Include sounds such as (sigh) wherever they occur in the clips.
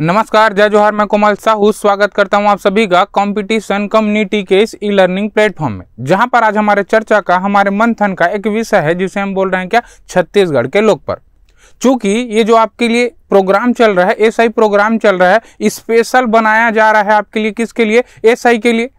नमस्कार जय जोहर मैं कोमल साहू स्वागत करता हूं आप सभी का कंपटीशन कम्युनिटी के इस ई लर्निंग प्लेटफॉर्म में जहां पर आज हमारे चर्चा का हमारे मंथन का एक विषय है जिसे हम बोल रहे हैं क्या छत्तीसगढ़ के लोग पर चूंकि ये जो आपके लिए प्रोग्राम चल रहा है एसआई प्रोग्राम चल रहा है स्पेशल बनाया जा रहा है आपके लिए किसके लिए एस के लिए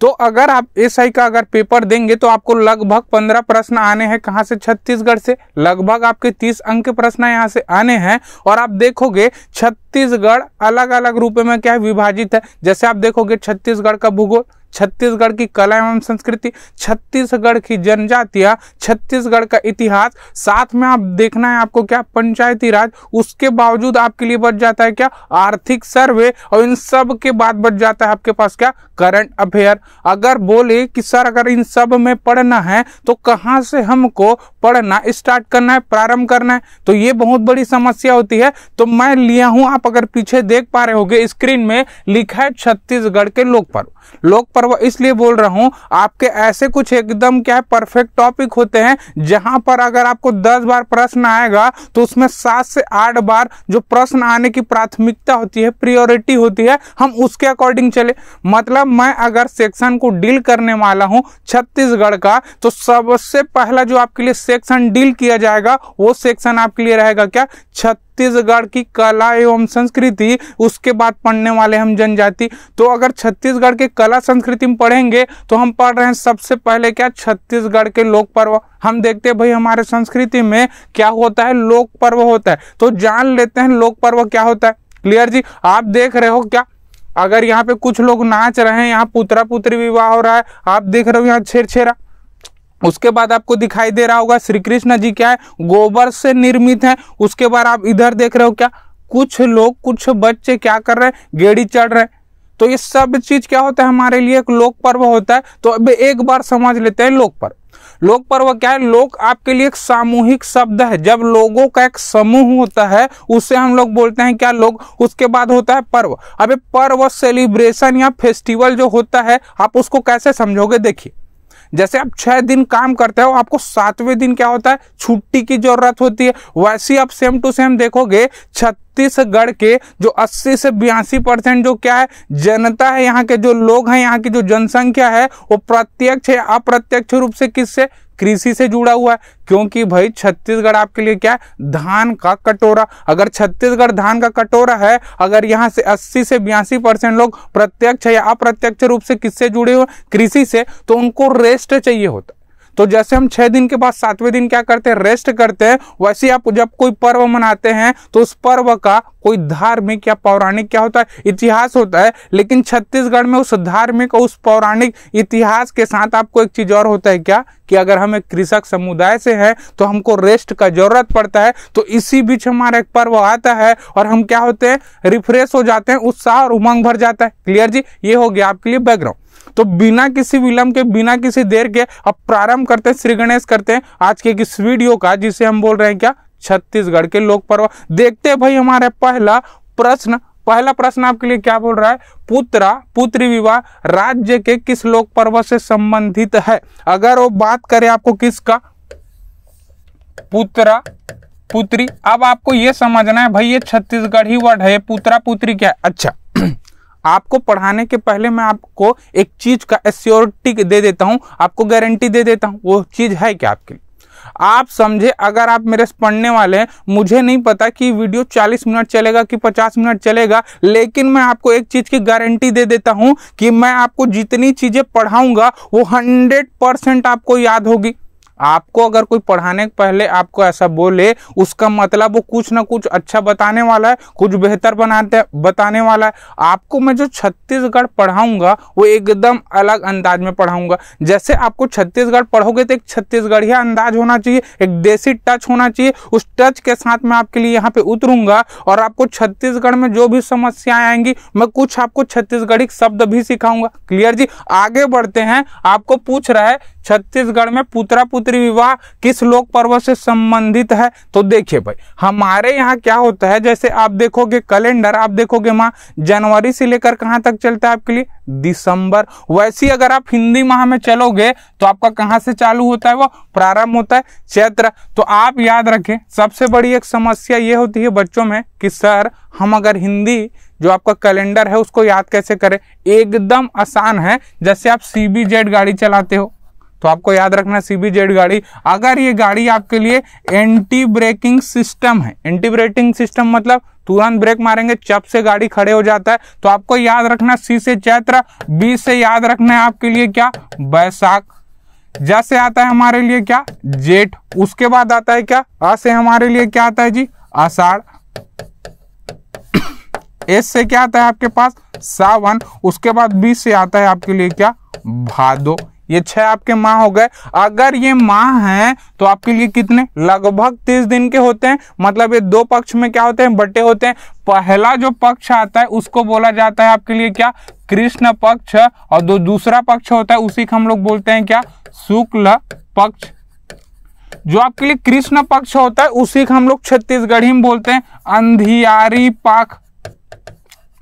तो अगर आप एस का अगर पेपर देंगे तो आपको लगभग पंद्रह प्रश्न आने हैं कहाँ से छत्तीसगढ़ से लगभग आपके तीस अंक के प्रश्न यहाँ से आने हैं और आप देखोगे छत्तीसगढ़ अलग अलग रूप में क्या है विभाजित है जैसे आप देखोगे छत्तीसगढ़ का भूगोल छत्तीसगढ़ की कला एवं संस्कृति छत्तीसगढ़ की जनजातियां छत्तीसगढ़ का इतिहास साथ में आप देखना है आपको क्या पंचायती राज उसके बावजूद आपके लिए बच जाता है क्या आर्थिक सर्वे और इन सब के बाद बच जाता है आपके पास क्या करंट अफेयर अगर बोले कि सर अगर इन सब में पढ़ना है तो कहाँ से हमको पढ़ना स्टार्ट करना है प्रारंभ करना है तो ये बहुत बड़ी समस्या होती है तो मैं लिया हूं आप अगर पीछे देख पा रहे होगे स्क्रीन में लिखा है छत्तीसगढ़ के लोक पर्व लोक पर्व इसलिए बोल रहा हूं आपके ऐसे कुछ एकदम क्या है परफेक्ट टॉपिक होते हैं जहां पर अगर आपको दस बार प्रश्न आएगा तो उसमें सात से आठ बार जो प्रश्न आने की प्राथमिकता होती है प्रियोरिटी होती है हम उसके अकॉर्डिंग चले मतलब मैं अगर सेक्शन को डील करने वाला हूं छत्तीसगढ़ का तो सबसे पहला जो आपके लिए सेक्शन डील किया जाएगा वो सेक्शन आपके लिए रहेगा क्या छत्तीसगढ़ की कला एवं संस्कृति उसके बाद पढ़ने वाले हम जनजाति तो अगर छत्तीसगढ़ के कला संस्कृति में पढ़ेंगे तो हम पढ़ रहे हैं सबसे पहले क्या छत्तीसगढ़ के लोक पर्व हम देखते हैं भाई हमारे संस्कृति में क्या होता है लोक पर्व होता है तो जान लेते हैं लोक पर्व क्या होता है क्लियर जी आप देख रहे हो क्या अगर यहाँ पे कुछ लोग नाच रहे हैं यहाँ पुत्रा पुत्री विवाह हो रहा है आप देख रहे हो यहाँ छेड़छेड़ा उसके बाद आपको दिखाई दे रहा होगा श्री कृष्ण जी क्या है गोबर से निर्मित है उसके बाद आप इधर देख रहे हो क्या कुछ लोग कुछ बच्चे क्या कर रहे हैं गेड़ी चढ़ रहे हैं तो ये सब चीज क्या होता है हमारे लिए एक लोक पर्व होता है तो अब एक बार समझ लेते हैं लोक पर्व लोक पर्व क्या है लोक आपके लिए एक सामूहिक शब्द है जब लोगों का एक समूह होता है उससे हम लोग बोलते हैं क्या लोग उसके बाद होता है पर्व अब पर्व सेलिब्रेशन या फेस्टिवल जो होता है आप उसको कैसे समझोगे देखिए जैसे आप छह दिन काम करते हो आपको सातवें दिन क्या होता है छुट्टी की जरूरत होती है वैसे आप सेम टू सेम देखोगे छत्तीस छत्तीसगढ़ के जो 80 से बयासी परसेंट जो क्या है जनता है यहाँ के जो लोग हैं यहाँ की जो जनसंख्या है वो प्रत्यक्ष या अप्रत्यक्ष रूप से किससे कृषि से जुड़ा हुआ है क्योंकि भाई छत्तीसगढ़ आपके लिए क्या है धान का कटोरा अगर छत्तीसगढ़ धान का कटोरा है अगर यहाँ से 80 से बयासी परसेंट लोग प्रत्यक्ष या अप्रत्यक्ष रूप से किससे जुड़े हुए कृषि से तो उनको रेस्ट चाहिए होता तो जैसे हम छह दिन के बाद सातवें दिन क्या करते हैं रेस्ट करते हैं वैसे आप जब कोई पर्व मनाते हैं तो उस पर्व का कोई धार्मिक या पौराणिक क्या होता है इतिहास होता है लेकिन छत्तीसगढ़ में उस धार्मिक और उस पौराणिक इतिहास के साथ आपको एक चीज़ और होता है क्या कि अगर हम एक कृषक समुदाय से हैं तो हमको रेस्ट का जरूरत पड़ता है तो इसी बीच हमारा एक पर्व आता है और हम क्या होते हैं रिफ्रेश हो जाते हैं उत्साह और उमंग भर जाता है क्लियर जी ये हो गया आपके लिए बैकग्राउंड तो बिना किसी विलंब के बिना किसी देर के अब प्रारंभ करते हैं श्री गणेश करते हैं आज के इस वीडियो का जिसे हम बोल रहे हैं क्या छत्तीसगढ़ के लोक पर्व देखते हैं भाई हमारा पहला प्रश्न पहला प्रश्न आपके लिए क्या बोल रहा है पुत्रा पुत्री विवाह राज्य के किस लोक पर्व से संबंधित है अगर वो बात करें आपको किसका पुत्रा पुत्री अब आपको ये समझना है भाई ये छत्तीसगढ़ ही वर्ड है पुत्रा पुत्री क्या है अच्छा (clears throat) आपको पढ़ाने के पहले मैं आपको एक चीज का एश्योरिटी दे देता हूं आपको गारंटी दे देता हूं वो चीज है क्या आपके आप समझे अगर आप मेरे पढ़ने वाले हैं मुझे नहीं पता कि वीडियो 40 मिनट चलेगा कि 50 मिनट चलेगा लेकिन मैं आपको एक चीज की गारंटी दे देता हूं कि मैं आपको जितनी चीजें पढ़ाऊंगा वो 100 परसेंट आपको याद होगी आपको अगर कोई पढ़ाने के पहले आपको ऐसा बोले उसका मतलब वो कुछ ना कुछ अच्छा बताने वाला है कुछ बेहतर बनाते बताने वाला है आपको मैं जो छत्तीसगढ़ पढ़ाऊंगा वो एकदम अलग अंदाज में पढ़ाऊंगा जैसे आपको छत्तीसगढ़ पढ़ोगे तो एक छत्तीसगढ़िया अंदाज होना चाहिए एक देसी टच होना चाहिए उस टच के साथ मैं आपके लिए यहाँ पे उतरूंगा और आपको छत्तीसगढ़ में जो भी समस्याएं आएंगी मैं कुछ आपको छत्तीसगढ़ी शब्द भी सिखाऊंगा क्लियर जी आगे बढ़ते हैं आपको पूछ रहा है छत्तीसगढ़ में पुतरा मंत्री विवाह किस लोक पर्व से संबंधित है तो देखिए भाई हमारे यहाँ क्या होता है जैसे आप देखोगे कैलेंडर आप देखोगे माँ जनवरी से लेकर कहाँ तक चलता है आपके लिए दिसंबर वैसे अगर आप हिंदी माह में चलोगे तो आपका कहाँ से चालू होता है वो प्रारंभ होता है चैत्र तो आप याद रखें सबसे बड़ी एक समस्या ये होती है बच्चों में कि सर हम अगर हिंदी जो आपका कैलेंडर है उसको याद कैसे करें एकदम आसान है जैसे आप सी बी जेड गाड़ी चलाते हो तो आपको याद रखना सीबीजेड गाड़ी अगर ये गाड़ी आपके लिए एंटी ब्रेकिंग सिस्टम है एंटी ब्रेकिंग सिस्टम मतलब तुरंत ब्रेक मारेंगे चप से गाड़ी खड़े हो जाता है तो आपको याद रखना सी से चैत्र बी से याद रखना है आपके लिए क्या बैसाख ज से आता है हमारे लिए क्या जेठ उसके बाद आता है क्या अ से हमारे लिए क्या आता है जी आषाढ़ एस से क्या आता है आपके पास सावन उसके बाद बी से आता है आपके लिए क्या भादो ये छह आपके माह हो गए अगर ये माह है तो आपके लिए कितने लगभग तीस दिन के होते हैं मतलब ये दो पक्ष में क्या होते हैं बटे होते हैं पहला जो पक्ष आता है उसको बोला जाता है आपके लिए क्या कृष्ण पक्ष और जो दूसरा पक्ष होता है उसी को हम लोग बोलते हैं क्या शुक्ल पक्ष जो आपके लिए कृष्ण पक्ष होता है उसी को हम लोग छत्तीसगढ़ी में बोलते हैं अंधियारी पाख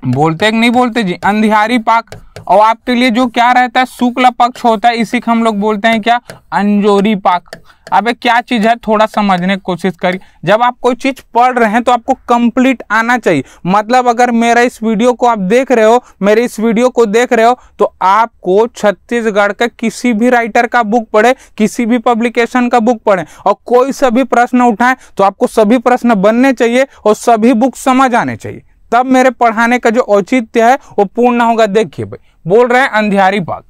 बोलते कि नहीं बोलते जी अंधियारी पाक और आपके लिए जो क्या रहता है शुक्ल पक्ष होता है इसी को हम लोग बोलते हैं क्या अंजोरी पाक अबे क्या चीज है थोड़ा समझने की कोशिश करिए जब आप कोई चीज पढ़ रहे हैं तो आपको कंप्लीट आना चाहिए मतलब अगर मेरा इस वीडियो को आप देख रहे हो मेरे इस वीडियो को देख रहे हो तो आपको छत्तीसगढ़ के किसी भी राइटर का बुक पढ़े किसी भी पब्लिकेशन का बुक पढ़े और कोई सभी प्रश्न उठाए तो आपको सभी प्रश्न बनने चाहिए और सभी बुक समझ आने चाहिए तब मेरे पढ़ाने का जो औचित्य है वो पूर्ण होगा देखिए भाई बोल रहे हैं अंधियारी बाग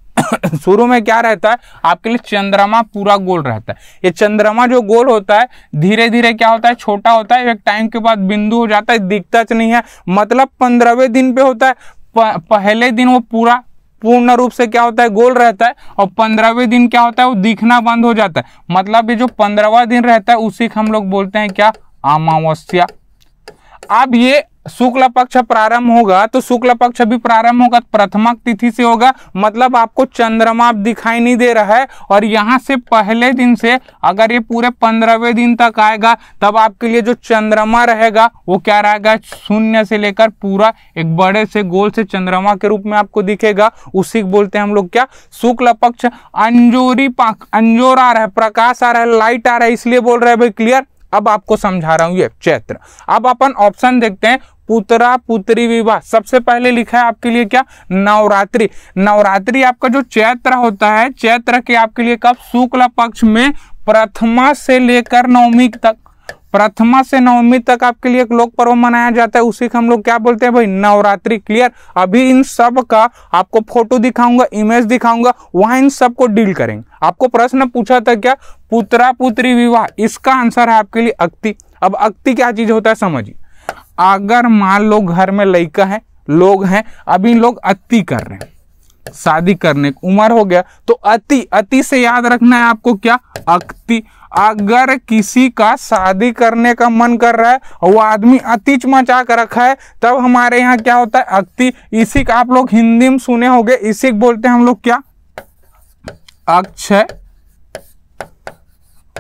(coughs) शुरू में क्या रहता है आपके लिए चंद्रमा पूरा गोल रहता है ये चंद्रमा जो गोल होता है धीरे धीरे क्या होता है छोटा होता है एक टाइम के बाद बिंदु हो जाता है दिखता च नहीं है मतलब पंद्रहवें दिन पे होता है प, पहले दिन वो पूरा पूर्ण रूप से क्या होता है गोल रहता है और पंद्रहवें दिन क्या होता है वो दिखना बंद हो जाता है मतलब ये जो पंद्रहवा दिन रहता है उसी को हम लोग बोलते हैं क्या अमावस्या अब ये शुक्ल पक्ष प्रारंभ होगा तो शुक्ल पक्ष भी प्रारंभ होगा तो प्रथमक तिथि से होगा मतलब आपको चंद्रमा दिखाई नहीं दे रहा है और यहाँ से पहले दिन से अगर ये पूरे पंद्रहवें दिन तक आएगा तब आपके लिए जो चंद्रमा रहेगा वो क्या रहेगा शून्य से लेकर पूरा एक बड़े से गोल से चंद्रमा के रूप में आपको दिखेगा उसी को बोलते हैं हम लोग क्या शुक्ल पक्ष अंजोरी अंजोर आ रहा है प्रकाश आ रहा है लाइट आ रहा है इसलिए बोल रहे हैं भाई क्लियर अब आपको समझा रहा हूं ये चैत्र अब अपन ऑप्शन देखते हैं पुत्रा पुत्री विवाह सबसे पहले लिखा है आपके लिए क्या नवरात्रि नवरात्रि आपका जो चैत्र होता है चैत्र के आपके लिए कब शुक्ल पक्ष में प्रथमा से लेकर नवमी तक प्रथमा से नवमी तक आपके लिए एक लोक पर्व मनाया जाता है उसी को हम लोग क्या बोलते हैं भाई नवरात्रि क्लियर अभी इन सब का आपको फोटो दिखाऊंगा इमेज दिखाऊंगा वहां इन सब को डील करेंगे आपको प्रश्न पूछा था क्या पुत्रा पुत्री विवाह इसका आंसर है आपके लिए अक्ति अब अक्ति क्या चीज होता है समझिए अगर मान लो घर में लड़का है लोग हैं अभी लोग अति कर रहे हैं शादी करने की उम्र हो गया तो अति अति से याद रखना है आपको क्या अक्ति अगर किसी का शादी करने का मन कर रहा है वो आदमी अतिच मचा कर रखा है तब हमारे यहाँ क्या होता है अक्ति इसी का आप लोग हिंदी में सुने होंगे इसी बोलते हैं हम लोग क्या अक्षय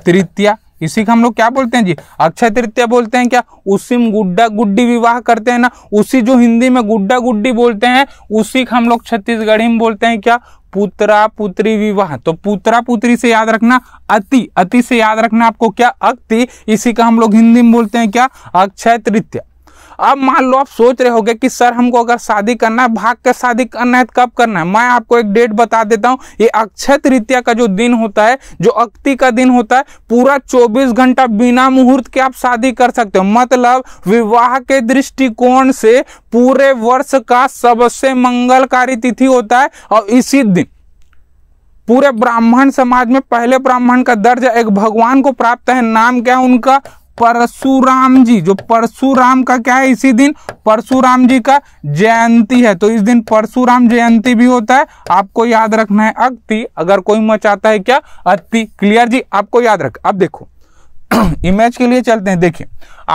तृतीया इसी का हम लोग क्या बोलते हैं जी अक्षय तृतीय बोलते हैं क्या उसी में गुड्डा गुड्डी विवाह करते हैं ना उसी जो हिंदी में गुड्डा गुड्डी बोलते हैं उसी का हम लोग छत्तीसगढ़ी में बोलते हैं क्या पुत्रा पुत्री विवाह तो पुत्रा पुत्री से याद रखना अति अति से याद रखना आपको क्या अक्ति इसी का हम लोग हिंदी में बोलते हैं क्या अक्षय तृतीय अब मान लो आप सोच रहे होगे कि सर हमको अगर शादी करना है भाग के शादी करना है तो कब करना है मैं आपको एक डेट बता देता हूँ ये अक्षय तृतीया का जो दिन होता है जो अक्ति का दिन होता है पूरा चौबीस घंटा बिना मुहूर्त के आप शादी कर सकते हो मतलब विवाह के दृष्टिकोण से पूरे वर्ष का सबसे मंगलकारी तिथि होता है और इसी दिन पूरे ब्राह्मण समाज में पहले ब्राह्मण का दर्जा एक भगवान को प्राप्त है नाम क्या उनका परशुराम जी जो परशुराम का क्या है इसी दिन परशुराम जी का जयंती है तो इस दिन परशुराम जयंती भी होता है आपको याद रखना है अक्ति अगर कोई मचाता है क्या अति क्लियर जी आपको याद रख अब देखो (clears throat) इमेज के लिए चलते हैं देखिए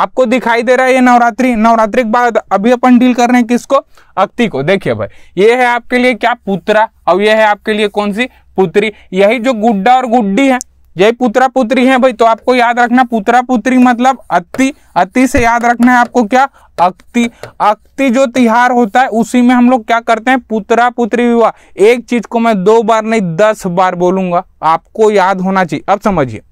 आपको दिखाई दे रहा है ये नवरात्रि नवरात्रि के बाद अभी अपन डील कर रहे हैं किसको अक्ति को देखिए भाई ये है आपके लिए क्या पुत्रा और ये है आपके लिए कौन सी पुत्री यही जो गुड्डा और गुड्डी है यही पुत्रा पुत्री है भाई तो आपको याद रखना पुत्रा पुत्री मतलब अति अति से याद रखना है आपको क्या अक्ति अक्ति जो तिहार होता है उसी में हम लोग क्या करते हैं पुत्रा पुत्री विवाह एक चीज को मैं दो बार नहीं दस बार बोलूंगा आपको याद होना चाहिए अब समझिए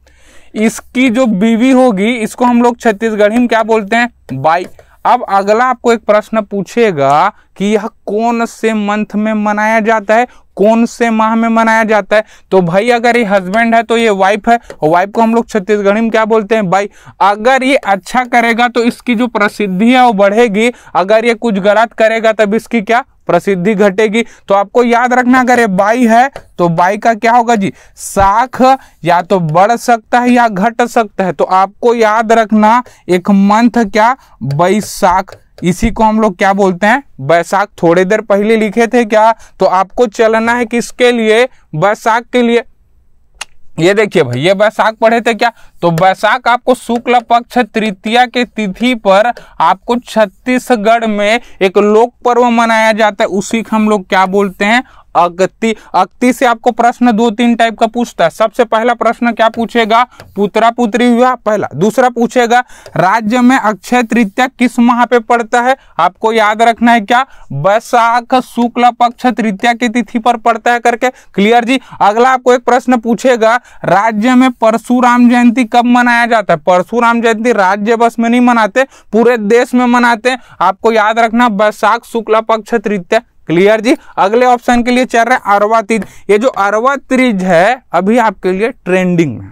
इसकी जो बीवी होगी इसको हम लोग छत्तीसगढ़ी में क्या बोलते हैं बाई अब अगला आपको एक प्रश्न पूछेगा कि यह कौन से मंथ में मनाया जाता है कौन से माह में मनाया जाता है तो भाई अगर ये हस्बैंड है तो ये वाइफ है वाइफ को हम लोग छत्तीसगढ़ी में क्या बोलते हैं भाई अगर ये अच्छा करेगा तो इसकी जो प्रसिद्धि है वो बढ़ेगी अगर ये कुछ गलत करेगा तब इसकी क्या प्रसिद्धि घटेगी तो आपको याद रखना अगर बाई है तो बाई का क्या होगा जी शाख या तो बढ़ सकता है या घट सकता है तो आपको याद रखना एक मंथ क्या बैसाख इसी को हम लोग क्या बोलते हैं बैसाख थोड़े देर पहले लिखे थे क्या तो आपको चलना है किसके लिए बैसाख के लिए ये देखिए भाई ये बैसाख पढ़े थे क्या तो बैसाख आपको शुक्ल पक्ष तृतीया के तिथि पर आपको छत्तीसगढ़ में एक लोक पर्व मनाया जाता है उसी को हम लोग क्या बोलते हैं अगति अगति से आपको प्रश्न दो तीन टाइप का पूछता है सबसे पहला प्रश्न क्या पूछेगा पुत्रा पुत्री विवाह पहला दूसरा पूछेगा राज्य में अक्षय तृतीया किस माह पे पड़ता है आपको याद रखना है क्या बैसाख शुक्ल पक्ष तृतीया की तिथि पर पड़ता है करके क्लियर जी अगला आपको एक प्रश्न पूछेगा राज्य में परशुराम जयंती कब मनाया जाता है परशुराम जयंती राज्य बस में नहीं मनाते पूरे देश में मनाते आपको याद रखना बैसाख शुक्ल पक्ष तृतीया क्लियर जी अगले ऑप्शन के लिए चल रहे अरवा तीज ये जो अरवा तीज है अभी आपके लिए ट्रेंडिंग में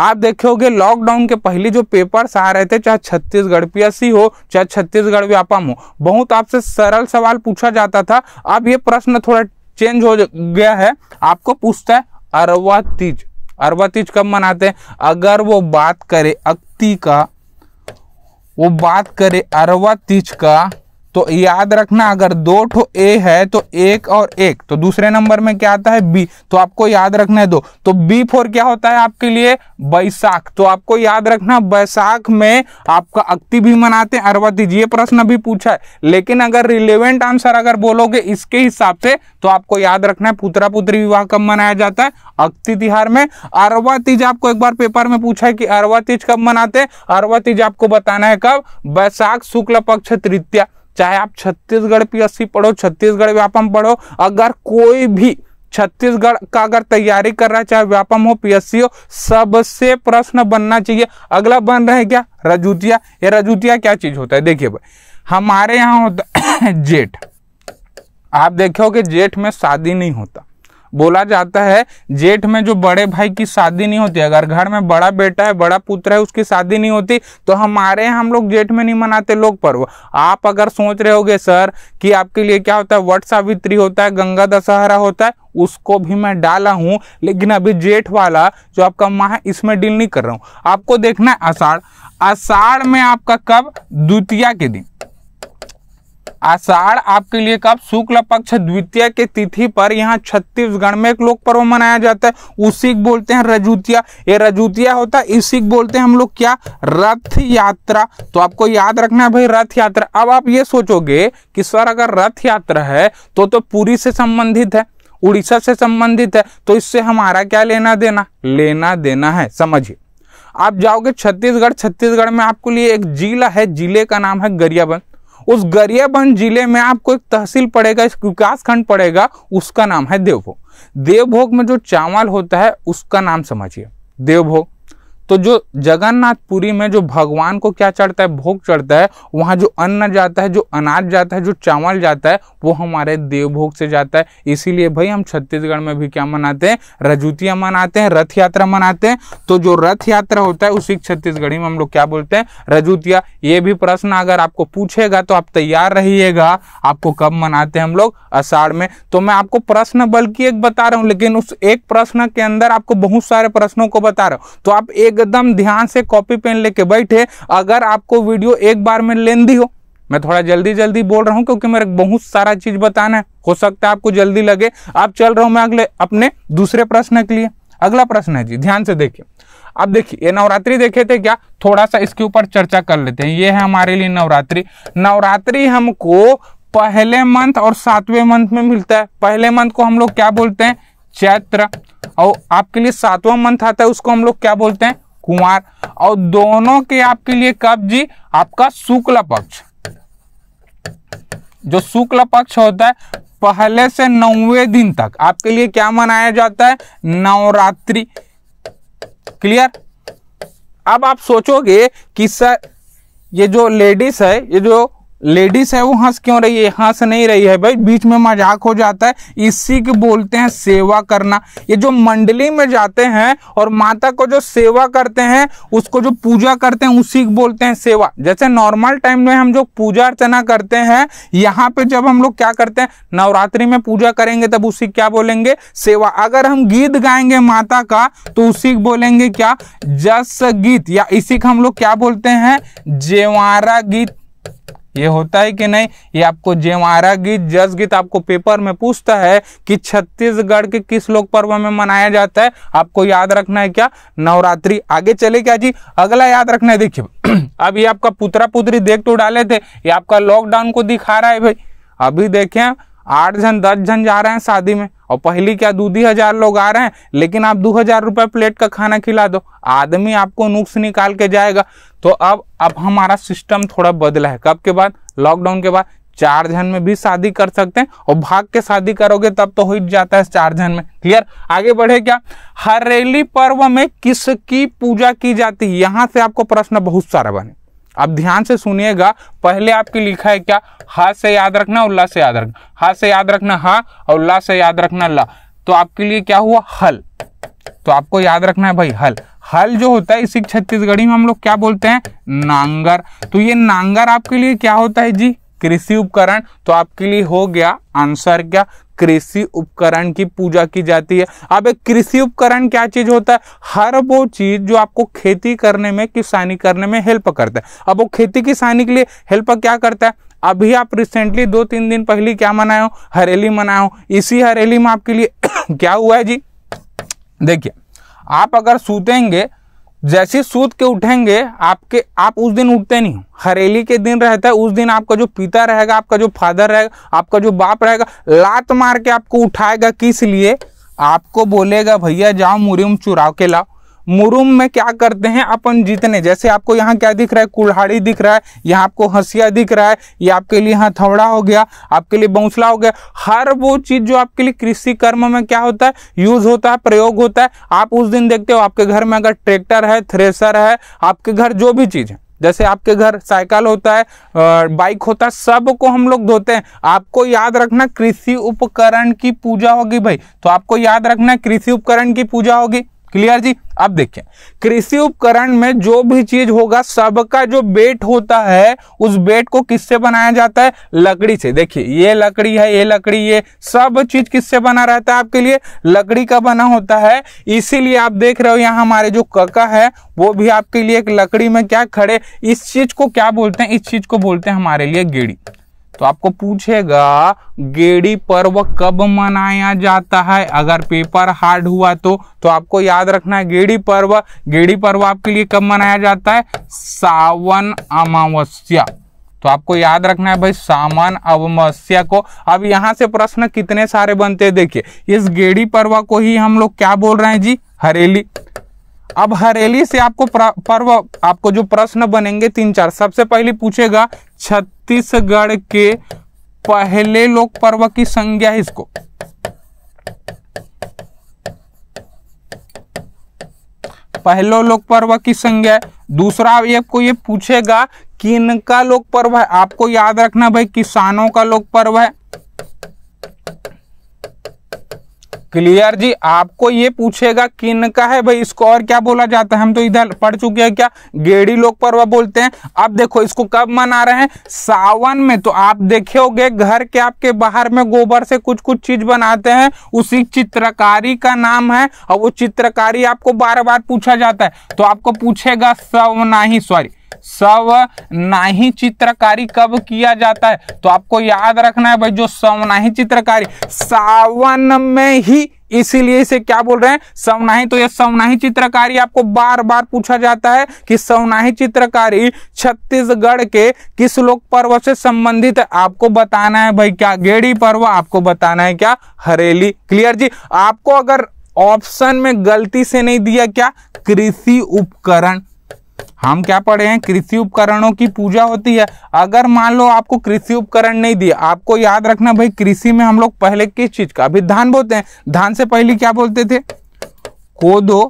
आप देखोगे लॉकडाउन के पहले जो पेपर्स आ रहे थे चाहे छत्तीसगढ़ पीएससी हो चाहे छत्तीसगढ़ व्यापम हो बहुत आपसे सरल सवाल पूछा जाता था अब ये प्रश्न थोड़ा चेंज हो गया है आपको पूछता है अरवा तीज अरवा तीज कब मनाते हैं अगर वो बात करे अक्ति का वो बात करे अरवा तीज का तो याद रखना अगर दो ठो ए है तो एक और एक तो दूसरे नंबर में क्या आता है बी तो आपको याद रखना है दो तो बी फोर क्या होता है आपके लिए बैसाख तो आपको याद रखना बैसाख में आपका अक्ति भी मनाते हैं जी ये प्रश्न भी पूछा है लेकिन अगर रिलेवेंट आंसर अगर बोलोगे इसके हिसाब से तो आपको याद रखना है पुत्रा पुत्री विवाह कब मनाया जाता है अक्ति तिहार में अरवा तीज आपको एक बार पेपर में पूछा है कि अरवा तीज कब मनाते हैं अरवा तीज आपको बताना है कब बैसाख शुक्ल पक्ष तृतीया चाहे आप छत्तीसगढ़ सी पढ़ो छत्तीसगढ़ व्यापम पढ़ो अगर कोई भी छत्तीसगढ़ का अगर तैयारी कर रहा है चाहे व्यापम हो पीएससी हो सबसे प्रश्न बनना चाहिए अगला बन रहे क्या रजूतिया ये रजूतिया क्या चीज होता है देखिए भाई हमारे यहाँ होता है (coughs) जेठ आप देखे हो कि जेठ में शादी नहीं होता बोला जाता है जेठ में जो बड़े भाई की शादी नहीं होती अगर घर में बड़ा बेटा है बड़ा पुत्र है उसकी शादी नहीं होती तो हमारे यहाँ हम लोग जेठ में नहीं मनाते लोग पर्व आप अगर सोच रहे होगे सर कि आपके लिए क्या होता है वट सावित्री होता है गंगा दशहरा होता है उसको भी मैं डाला हूं लेकिन अभी जेठ वाला जो आपका माह है इसमें डील नहीं कर रहा हूं आपको देखना है आषाढ़ आषाढ़ में आपका कब द्वितीय के दिन आषाढ़ आपके लिए कब शुक्ल पक्ष द्वितीय के तिथि पर यहाँ छत्तीसगढ़ में एक लोक पर्व मनाया जाता है उसी को बोलते हैं रजूतिया ये रजूतिया होता है इसी को बोलते हैं हम लोग क्या रथ यात्रा तो आपको याद रखना है भाई रथ यात्रा अब आप ये सोचोगे कि सर अगर रथ यात्रा है तो तो पूरी से संबंधित है उड़ीसा से संबंधित है तो इससे हमारा क्या लेना देना लेना देना है समझिए आप जाओगे छत्तीसगढ़ छत्तीसगढ़ में आपको लिए एक जिला है जिले का नाम है गरियाबंद उस गरियाबंद जिले में आपको एक तहसील पड़ेगा एक विकासखंड पड़ेगा उसका नाम है देवभोग देवभोग में जो चावल होता है उसका नाम समझिए देवभोग तो जो जगन्नाथपुरी में जो भगवान को क्या चढ़ता है भोग चढ़ता है वहाँ जो अन्न जाता है जो अनाज जाता है जो चावल जाता है वो हमारे देव भोग से जाता है इसीलिए भाई हम छत्तीसगढ़ में भी क्या मनाते हैं रजूतियाँ मनाते हैं रथ यात्रा मनाते हैं तो जो रथ यात्रा होता है उसी छत्तीसगढ़ी में हम लोग क्या बोलते हैं रजूतिया ये भी प्रश्न अगर आपको पूछेगा तो आप तैयार रहिएगा आपको कब मनाते हैं हम लोग अषाढ़ में तो मैं आपको प्रश्न बल्कि एक बता रहा हूँ लेकिन उस एक प्रश्न के अंदर आपको बहुत सारे प्रश्नों को बता रहा हूँ तो आप एक एकदम ध्यान से कॉपी पेन लेके बैठे अगर आपको वीडियो एक बार में लेंदी हो मैं थोड़ा जल्दी जल्दी बोल रहा हूँ क्योंकि मेरे बहुत सारा चीज बताना है हो सकता है आपको जल्दी लगे आप चल रहा हूँ मैं अगले अपने दूसरे प्रश्न के लिए अगला प्रश्न है जी ध्यान से देखिए अब देखिए ये नवरात्रि देखे थे क्या थोड़ा सा इसके ऊपर चर्चा कर लेते हैं ये है हमारे लिए नवरात्रि नवरात्रि हमको पहले मंथ और सातवें मंथ में मिलता है पहले मंथ को हम लोग क्या बोलते हैं चैत्र और आपके लिए सातवां मंथ आता है उसको हम लोग क्या बोलते हैं कुमार और दोनों के आपके लिए कब जी आपका शुक्ल पक्ष जो शुक्ल पक्ष होता है पहले से नौवे दिन तक आपके लिए क्या मनाया जाता है नवरात्रि क्लियर अब आप सोचोगे कि सर ये जो लेडीज है ये जो लेडीज है वो हंस क्यों रही है हंस नहीं रही है भाई बीच में मजाक हो जाता है इसी को बोलते हैं सेवा करना ये जो मंडली में जाते हैं और माता को जो सेवा करते हैं उसको जो पूजा करते हैं उसी को बोलते हैं सेवा जैसे नॉर्मल टाइम में हम जो पूजा अर्चना करते हैं यहाँ पे जब हम लोग क्या करते हैं नवरात्रि में पूजा करेंगे तब उसी क्या बोलेंगे सेवा अगर हम गीत गाएंगे माता का तो उसी को बोलेंगे क्या जस गीत या इसी का हम लोग क्या बोलते हैं जेवारा गीत ये होता है कि नहीं ये आपको जेमारा गीत जस गीत आपको पेपर में पूछता है कि छत्तीसगढ़ के किस लोक पर्व में मनाया जाता है आपको याद रखना है क्या नवरात्रि आगे चले क्या जी अगला याद रखना है देखिए (clears throat) अब ये आपका पुत्रा पुत्री देख तो डाले थे ये आपका लॉकडाउन को दिखा रहा है भाई अभी देखें आठ जन दस जन जा रहे हैं शादी में और पहली क्या दो दी हजार लोग आ रहे हैं लेकिन आप दो हजार रुपये प्लेट का खाना खिला दो आदमी आपको नुक्स निकाल के जाएगा तो अब अब हमारा सिस्टम थोड़ा बदला है कब के बाद लॉकडाउन के बाद चार जन में भी शादी कर सकते हैं और भाग के शादी करोगे तब तो हो जाता है चार जन में क्लियर आगे बढ़े क्या हरेली पर्व में किसकी पूजा की जाती है यहां से आपको प्रश्न बहुत सारा बने आप ध्यान से सुनिएगा पहले आपके लिखा है क्या हा से याद रखना ला से याद रखना हा से याद रखना हा और ला से याद रखना ला तो आपके लिए क्या हुआ हल तो आपको याद रखना है भाई हल हल जो होता है इसी छत्तीसगढ़ी में हम लोग क्या बोलते हैं नांगर तो ये नांगर आपके लिए क्या होता है जी कृषि उपकरण तो आपके लिए हो गया आंसर क्या कृषि उपकरण की पूजा की जाती है अब एक कृषि उपकरण क्या चीज होता है हर वो चीज जो आपको खेती करने में किसानी करने में हेल्प करता है अब वो खेती किसानी के लिए हेल्प क्या करता है अभी आप रिसेंटली दो तीन दिन पहले क्या मनाए हो हरेली मनाए हो इसी हरेली में आपके लिए (coughs) क्या हुआ है जी देखिए आप अगर सूतेंगे जैसे सूद के उठेंगे आपके आप उस दिन उठते नहीं हो हरेली के दिन रहता है उस दिन आपका जो पिता रहेगा आपका जो फादर रहेगा आपका जो बाप रहेगा लात मार के आपको उठाएगा किस लिए आपको बोलेगा भैया जाओ मुरिम चुराव के लाओ मुरुम में क्या करते हैं अपन जितने जैसे आपको यहाँ क्या दिख रहा है कुल्हाड़ी दिख रहा है यहाँ आपको हंसिया दिख रहा है ये आपके लिए यहाँ थवड़ा हो गया आपके लिए बौसला हो गया हर वो चीज़ जो आपके लिए कृषि कर्म में क्या होता है यूज होता है प्रयोग होता है आप उस दिन देखते हो आपके घर में अगर ट्रैक्टर है थ्रेसर है आपके घर जो भी चीज़ है जैसे आपके घर साइकिल होता है बाइक होता है सब को हम लोग धोते हैं आपको याद रखना कृषि उपकरण की पूजा होगी भाई तो आपको याद रखना कृषि उपकरण की पूजा होगी क्लियर जी अब देखें कृषि उपकरण में जो भी चीज होगा सबका जो बेट होता है उस बेट को किससे बनाया जाता है लकड़ी से देखिए ये लकड़ी है ये लकड़ी ये सब चीज किससे बना रहता है आपके लिए लकड़ी का बना होता है इसीलिए आप देख रहे हो यहाँ हमारे जो कका है वो भी आपके लिए एक लकड़ी में क्या खड़े इस चीज को क्या बोलते हैं इस चीज को बोलते हैं हमारे लिए गेड़ी तो आपको पूछेगा गेड़ी पर्व कब मनाया जाता है अगर पेपर हार्ड हुआ तो तो आपको याद रखना है गेड़ी पर्व गेड़ी पर्व आपके लिए कब मनाया जाता है सावन अमावस्या तो आपको याद रखना है भाई सामान अमावस्या को अब यहां से प्रश्न कितने सारे बनते हैं देखिए इस गेड़ी पर्व को ही हम लोग क्या बोल रहे हैं जी हरेली अब हरेली से आपको पर्व आपको जो प्रश्न बनेंगे तीन चार सबसे पहले पूछेगा छत छत्तीसगढ़ के पहले लोक पर्व की संज्ञा है इसको पहले लोक पर्व की संज्ञा है दूसरा आपको ये पूछेगा किन का लोक पर्व है आपको याद रखना भाई किसानों का लोक पर्व है क्लियर जी आपको ये पूछेगा किन का है भाई इसको और क्या बोला जाता है हम तो इधर पढ़ चुके हैं क्या गेड़ी लोक पर्व बोलते हैं अब देखो इसको कब मना रहे हैं सावन में तो आप देखे होगे घर के आपके बाहर में गोबर से कुछ कुछ चीज बनाते हैं उसी चित्रकारी का नाम है और वो चित्रकारी आपको बार बार पूछा जाता है तो आपको पूछेगा सवना ही सॉरी सव नाही चित्रकारी कब किया जाता है तो आपको याद रखना है भाई जो सवनाही चित्रकारी सावन में ही इसीलिए इसे क्या बोल रहे हैं सवनाही तो यह सवनाही चित्रकारी आपको बार बार पूछा जाता है कि सवनाही चित्रकारी छत्तीसगढ़ के किस लोक पर्व से संबंधित है आपको बताना है भाई क्या गेड़ी पर्व आपको बताना है क्या हरेली क्लियर जी आपको अगर ऑप्शन में गलती से नहीं दिया क्या कृषि उपकरण हम क्या पढ़े हैं कृषि उपकरणों की पूजा होती है अगर मान लो आपको कृषि उपकरण नहीं दिया आपको याद रखना भाई कृषि में हम लोग पहले किस चीज का अभी धान बोलते हैं धान से पहले क्या बोलते थे कोदो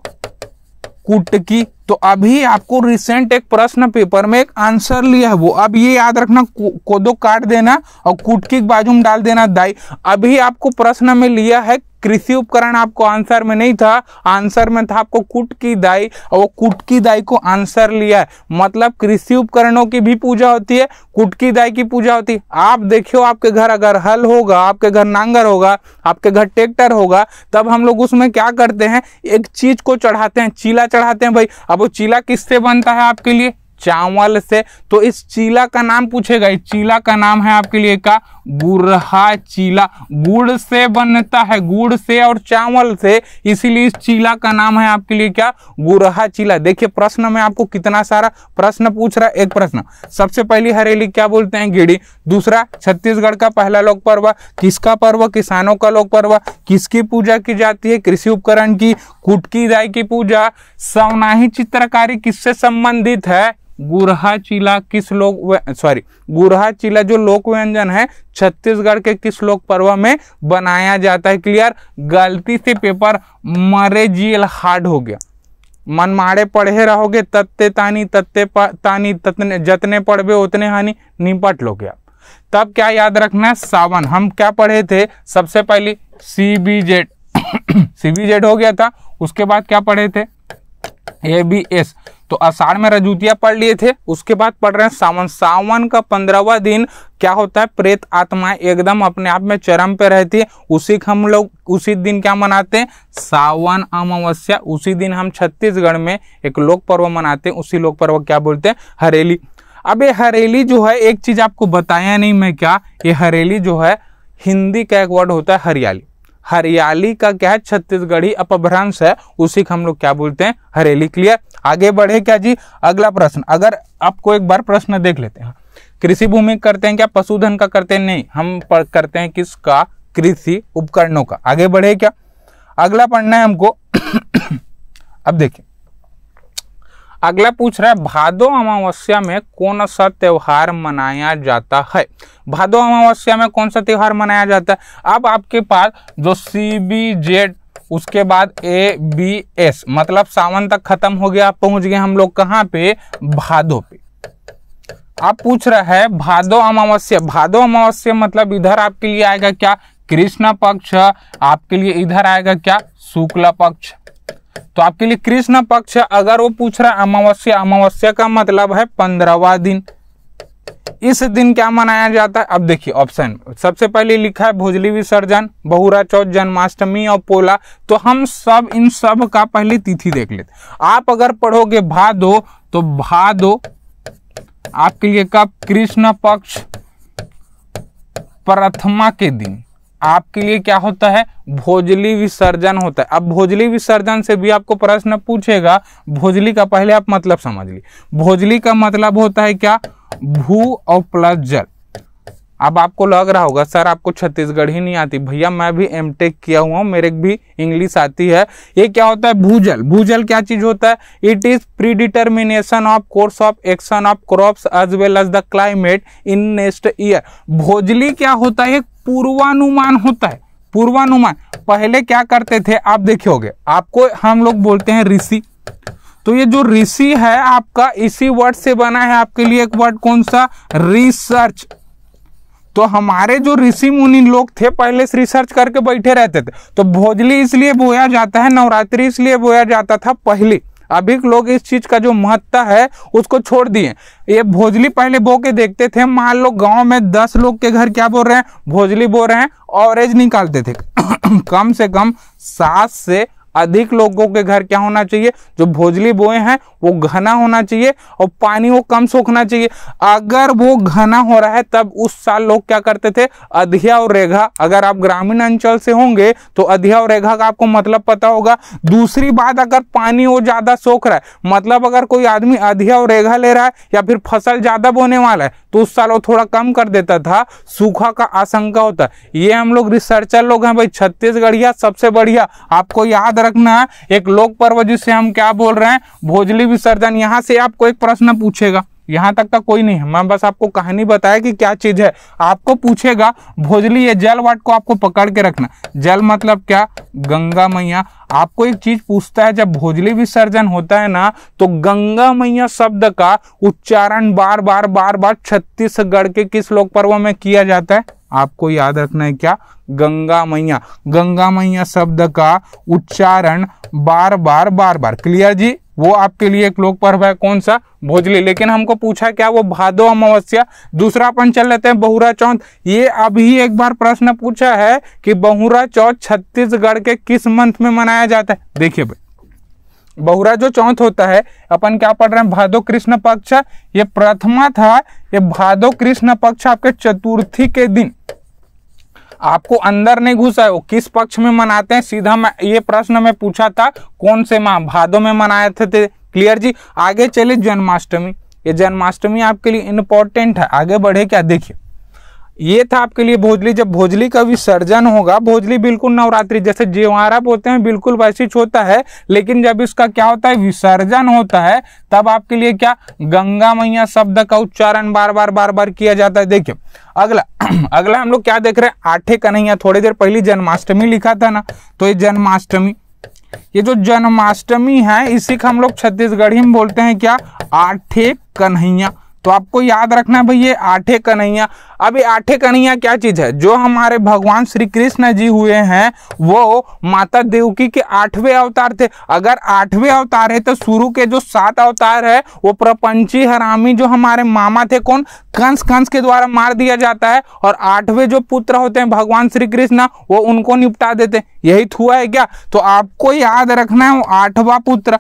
कुटकी तो अभी आपको रिसेंट एक प्रश्न पेपर में एक आंसर लिया है वो अब ये याद रखना कोदो काट देना और कुटकी बाजू में डाल देना दाई अभी आपको प्रश्न में लिया है कृषि उपकरण आपको आंसर में नहीं था आंसर में था आपको कुट की दाई और वो कुट की दाई को आंसर लिया है मतलब कृषि उपकरणों की भी पूजा होती है कुट की दाई की पूजा होती है आप देखियो आपके घर अगर हल होगा आपके घर नांगर होगा आपके घर ट्रैक्टर होगा तब हम लोग उसमें क्या करते हैं एक चीज को चढ़ाते हैं चीला चढ़ाते हैं भाई अब अब वो चीला किससे बनता है आपके लिए चावल से तो इस चीला का नाम पूछेगा इस चीला का नाम है आपके लिए का गुरहा चीला गुड़ से बनता है गुड़ से और चावल से इसीलिए इस चीला का नाम है आपके लिए क्या गुरहा चीला देखिए प्रश्न में आपको कितना सारा प्रश्न पूछ रहा है एक प्रश्न सबसे पहली हरेली क्या बोलते हैं गिड़ी दूसरा छत्तीसगढ़ का पहला लोक पर्व किसका पर्व किसानों का लोक पर्व किसकी पूजा की जाती है कृषि उपकरण की कुटकी राय की पूजा सवनाही चित्रकारी किससे संबंधित है गुरहा चीला किस लोक सॉरी गुरहा चीला जो लोक व्यंजन है छत्तीसगढ़ के किस लोक पर्व में बनाया जाता है क्लियर गलती से पेपर मरे जील हार्ड हो गया मनमाड़े पढ़े रहोगे तत्ते तानी तत्ते तानी ततने जतने पढ़वे उतने हानि निपट लोगे आप तब क्या याद रखना है सावन हम क्या पढ़े थे सबसे पहले C B Z C B Z हो गया था उसके बाद क्या पढ़े थे ए बी एस तो आषाढ़ में रजूतिया पढ़ लिए थे उसके बाद पढ़ रहे हैं सावन सावन का पंद्रहवा दिन क्या होता है प्रेत आत्माएं एकदम अपने आप में चरम पे रहती है उसी हम लोग उसी दिन क्या मनाते हैं सावन अमावस्या उसी दिन हम छत्तीसगढ़ में एक लोक पर्व मनाते हैं उसी लोक पर्व क्या बोलते हैं हरेली अब ये हरेली जो है एक चीज आपको बताया नहीं मैं क्या ये हरेली जो है हिंदी का एक वर्ड होता है हरियाली हरियाली का क्या है छत्तीसगढ़ी अपभ्रंश है उसी को हम लोग क्या बोलते हैं हरेली क्लियर आगे बढ़े क्या जी अगला प्रश्न अगर आपको एक बार प्रश्न देख लेते हैं कृषि भूमि करते हैं क्या पशुधन का करते हैं नहीं हम करते हैं किसका कृषि उपकरणों का आगे बढ़े क्या अगला पढ़ना है हमको (coughs) अब देखिए अगला पूछ रहा है भादो अमावस्या में कौन सा त्यौहार मनाया जाता है भादो अमावस्या में कौन सा त्यौहार मनाया जाता है अब आपके पास जो सी बी जेड उसके बाद ए बी एस मतलब सावन तक खत्म हो गया पहुंच गए हम लोग कहाँ पे भादो पे आप पूछ रहा है भादो अमावस्या भादो अमावस्या मतलब इधर आपके लिए आएगा क्या कृष्ण पक्ष आपके लिए इधर आएगा क्या शुक्ल पक्ष तो आपके लिए कृष्ण पक्ष अगर वो पूछ रहा है अमावस्या अमावस्या का मतलब है पंद्रहवा दिन इस दिन क्या मनाया जाता है अब देखिए ऑप्शन सबसे पहले लिखा है भोजली विसर्जन बहुरा चौथ जन्माष्टमी और पोला तो हम सब इन सब का पहले तिथि देख लेते आप अगर पढ़ोगे भादो तो भादो आपके लिए कब कृष्ण पक्ष प्रथमा के दिन आपके लिए क्या होता है भोजली विसर्जन होता है अब भोजली विसर्जन से भी आपको प्रश्न पूछेगा भोजली का पहले आप मतलब समझ ली भोजली का मतलब होता है क्या भू और प्लस जल अब आपको लग रहा होगा सर आपको छत्तीसगढ़ ही नहीं आती भैया मैं भी एम टेक किया हुआ हूँ मेरे भी इंग्लिश आती है ये क्या होता है भूजल भूजल क्या चीज होता है it is predetermination of course of action of crops as well as the climate in next year Bhojali क्या होता है पूर्वानुमान होता है पूर्वानुमान पहले क्या करते थे आप देखोगे आपको हम लोग बोलते हैं ऋषि तो ये जो ऋषि है आपका इसी वर्ड से बना है आपके लिए एक वर्ड कौन सा रिसर्च तो हमारे जो ऋषि मुनि लोग थे पहले से रिसर्च करके बैठे रहते थे तो भोजली इसलिए बोया जाता है नवरात्रि इसलिए बोया जाता था पहले अभी लोग इस चीज का जो महत्ता है उसको छोड़ दिए ये भोजली पहले बो के देखते थे मान लो गांव में दस लोग के घर क्या बोल रहे हैं भोजली बो रहे हैं ऑरेंज निकालते थे (clears throat) कम से कम सात से अधिक लोगों के घर क्या होना चाहिए जो भोजली बोए हैं वो घना होना चाहिए और पानी वो कम सूखना चाहिए अगर वो घना हो रहा है तब उस साल लोग क्या करते थे अधिया और रेघा अगर आप ग्रामीण अंचल से होंगे तो अधिया और रेघा का आपको मतलब पता होगा दूसरी बात अगर पानी वो ज्यादा सोख रहा है मतलब अगर कोई आदमी अधिया और रेघा ले रहा है या फिर फसल ज्यादा बोने वाला है तो उस साल वो थोड़ा कम कर देता था सूखा का आशंका होता ये हम लोग रिसर्चर लोग हैं भाई छत्तीसगढ़िया सबसे बढ़िया आपको याद रखना एक लोक पर्व जिससे हम क्या बोल रहे हैं भोजली विसर्जन यहाँ से आपको एक प्रश्न पूछेगा यहाँ तक का कोई नहीं है मैं बस आपको कहानी बताया कि क्या चीज़ है आपको पूछेगा भोजली या जल को आपको पकड़ के रखना जल मतलब क्या गंगा मैया आपको एक चीज पूछता है जब भोजली विसर्जन होता है ना तो गंगा मैया शब्द का उच्चारण बार बार बार बार छत्तीसगढ़ के किस लोक पर्व में किया जाता है आपको याद रखना है क्या गंगा मैया गंगा मैया शब्द का उच्चारण बार बार बार बार क्लियर जी वो आपके लिए एक लोक पर्व है कौन सा भोजली लेकिन हमको पूछा क्या वो भादो अमावस्या दूसरा अपन चल लेते हैं बहुरा चौथ ये अभी एक बार प्रश्न पूछा है कि बहुरा चौथ छत्तीसगढ़ के किस मंथ में मनाया जाता है देखिए भाई बहुरा जो चौथ होता है अपन क्या पढ़ रहे हैं भादो कृष्ण पक्ष ये प्रथमा था ये भादो कृष्ण पक्ष आपके चतुर्थी के दिन आपको अंदर नहीं घुसा है वो किस पक्ष में मनाते हैं सीधा मैं ये प्रश्न में पूछा था कौन से माह भादो में मनाए थे, थे क्लियर जी आगे चले जन्माष्टमी ये जन्माष्टमी आपके लिए इंपॉर्टेंट है आगे बढ़े क्या देखिए ये था आपके लिए भोजली जब भोजली का विसर्जन होगा भोजली बिल्कुल नवरात्रि जैसे जेवारा बोलते हैं बिल्कुल वैसे होता है लेकिन जब इसका क्या होता है विसर्जन होता है तब आपके लिए क्या गंगा मैया शब्द का उच्चारण बार बार बार बार किया जाता है देखिए अगला (clears throat) अगला हम लोग क्या देख रहे हैं आठे कन्हैया थोड़ी देर पहले जन्माष्टमी लिखा था ना तो ये जन्माष्टमी ये जो जन्माष्टमी है इसी का हम लोग छत्तीसगढ़ी में बोलते हैं क्या आठे कन्हैया तो आपको याद रखना भैया आठे कन्हैया अब ये आठे कन्हैया क्या चीज है जो हमारे भगवान श्री कृष्ण जी हुए हैं वो माता देवकी के आठवें अवतार थे अगर आठवें अवतार है तो शुरू के जो सात अवतार है वो प्रपंची हरामी जो हमारे मामा थे कौन कंस कंस के द्वारा मार दिया जाता है और आठवें जो पुत्र होते हैं भगवान श्री कृष्ण वो उनको निपटा देते यही थुआ है क्या तो आपको याद रखना है वो आठवा पुत्र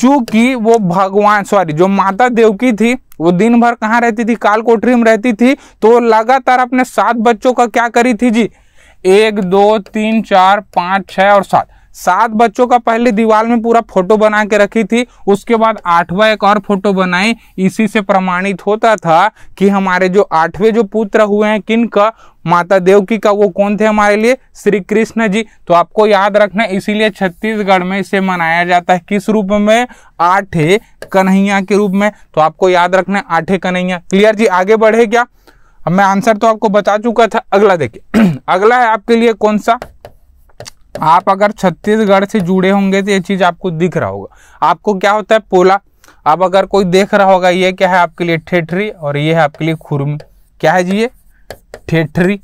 चूंकि वो भगवान सॉरी जो माता देवकी थी वो दिन भर कहाँ रहती थी काल कोठरी में रहती थी तो लगातार अपने सात बच्चों का क्या करी थी जी एक दो तीन चार पाँच छः और सात सात बच्चों का पहले दीवार में पूरा फोटो बना के रखी थी उसके बाद आठवां एक और फोटो बनाई इसी से प्रमाणित होता था कि हमारे जो आठवें जो पुत्र हुए हैं का माता देवकी का वो कौन थे हमारे लिए श्री कृष्ण जी तो आपको याद रखना इसीलिए छत्तीसगढ़ में इसे मनाया जाता है किस रूप में आठे कन्हैया के रूप में तो आपको याद रखना आठे कन्हैया क्लियर जी आगे बढ़े क्या अब मैं आंसर तो आपको बता चुका था अगला देखिए (clears throat) अगला है आपके लिए कौन सा आप अगर छत्तीसगढ़ से जुड़े होंगे तो ये चीज़ आपको दिख रहा होगा आपको क्या होता है पोला अब अगर कोई देख रहा होगा ये क्या है आपके लिए ठेठरी और ये है आपके लिए खुरमी क्या है जी ये ठेठरी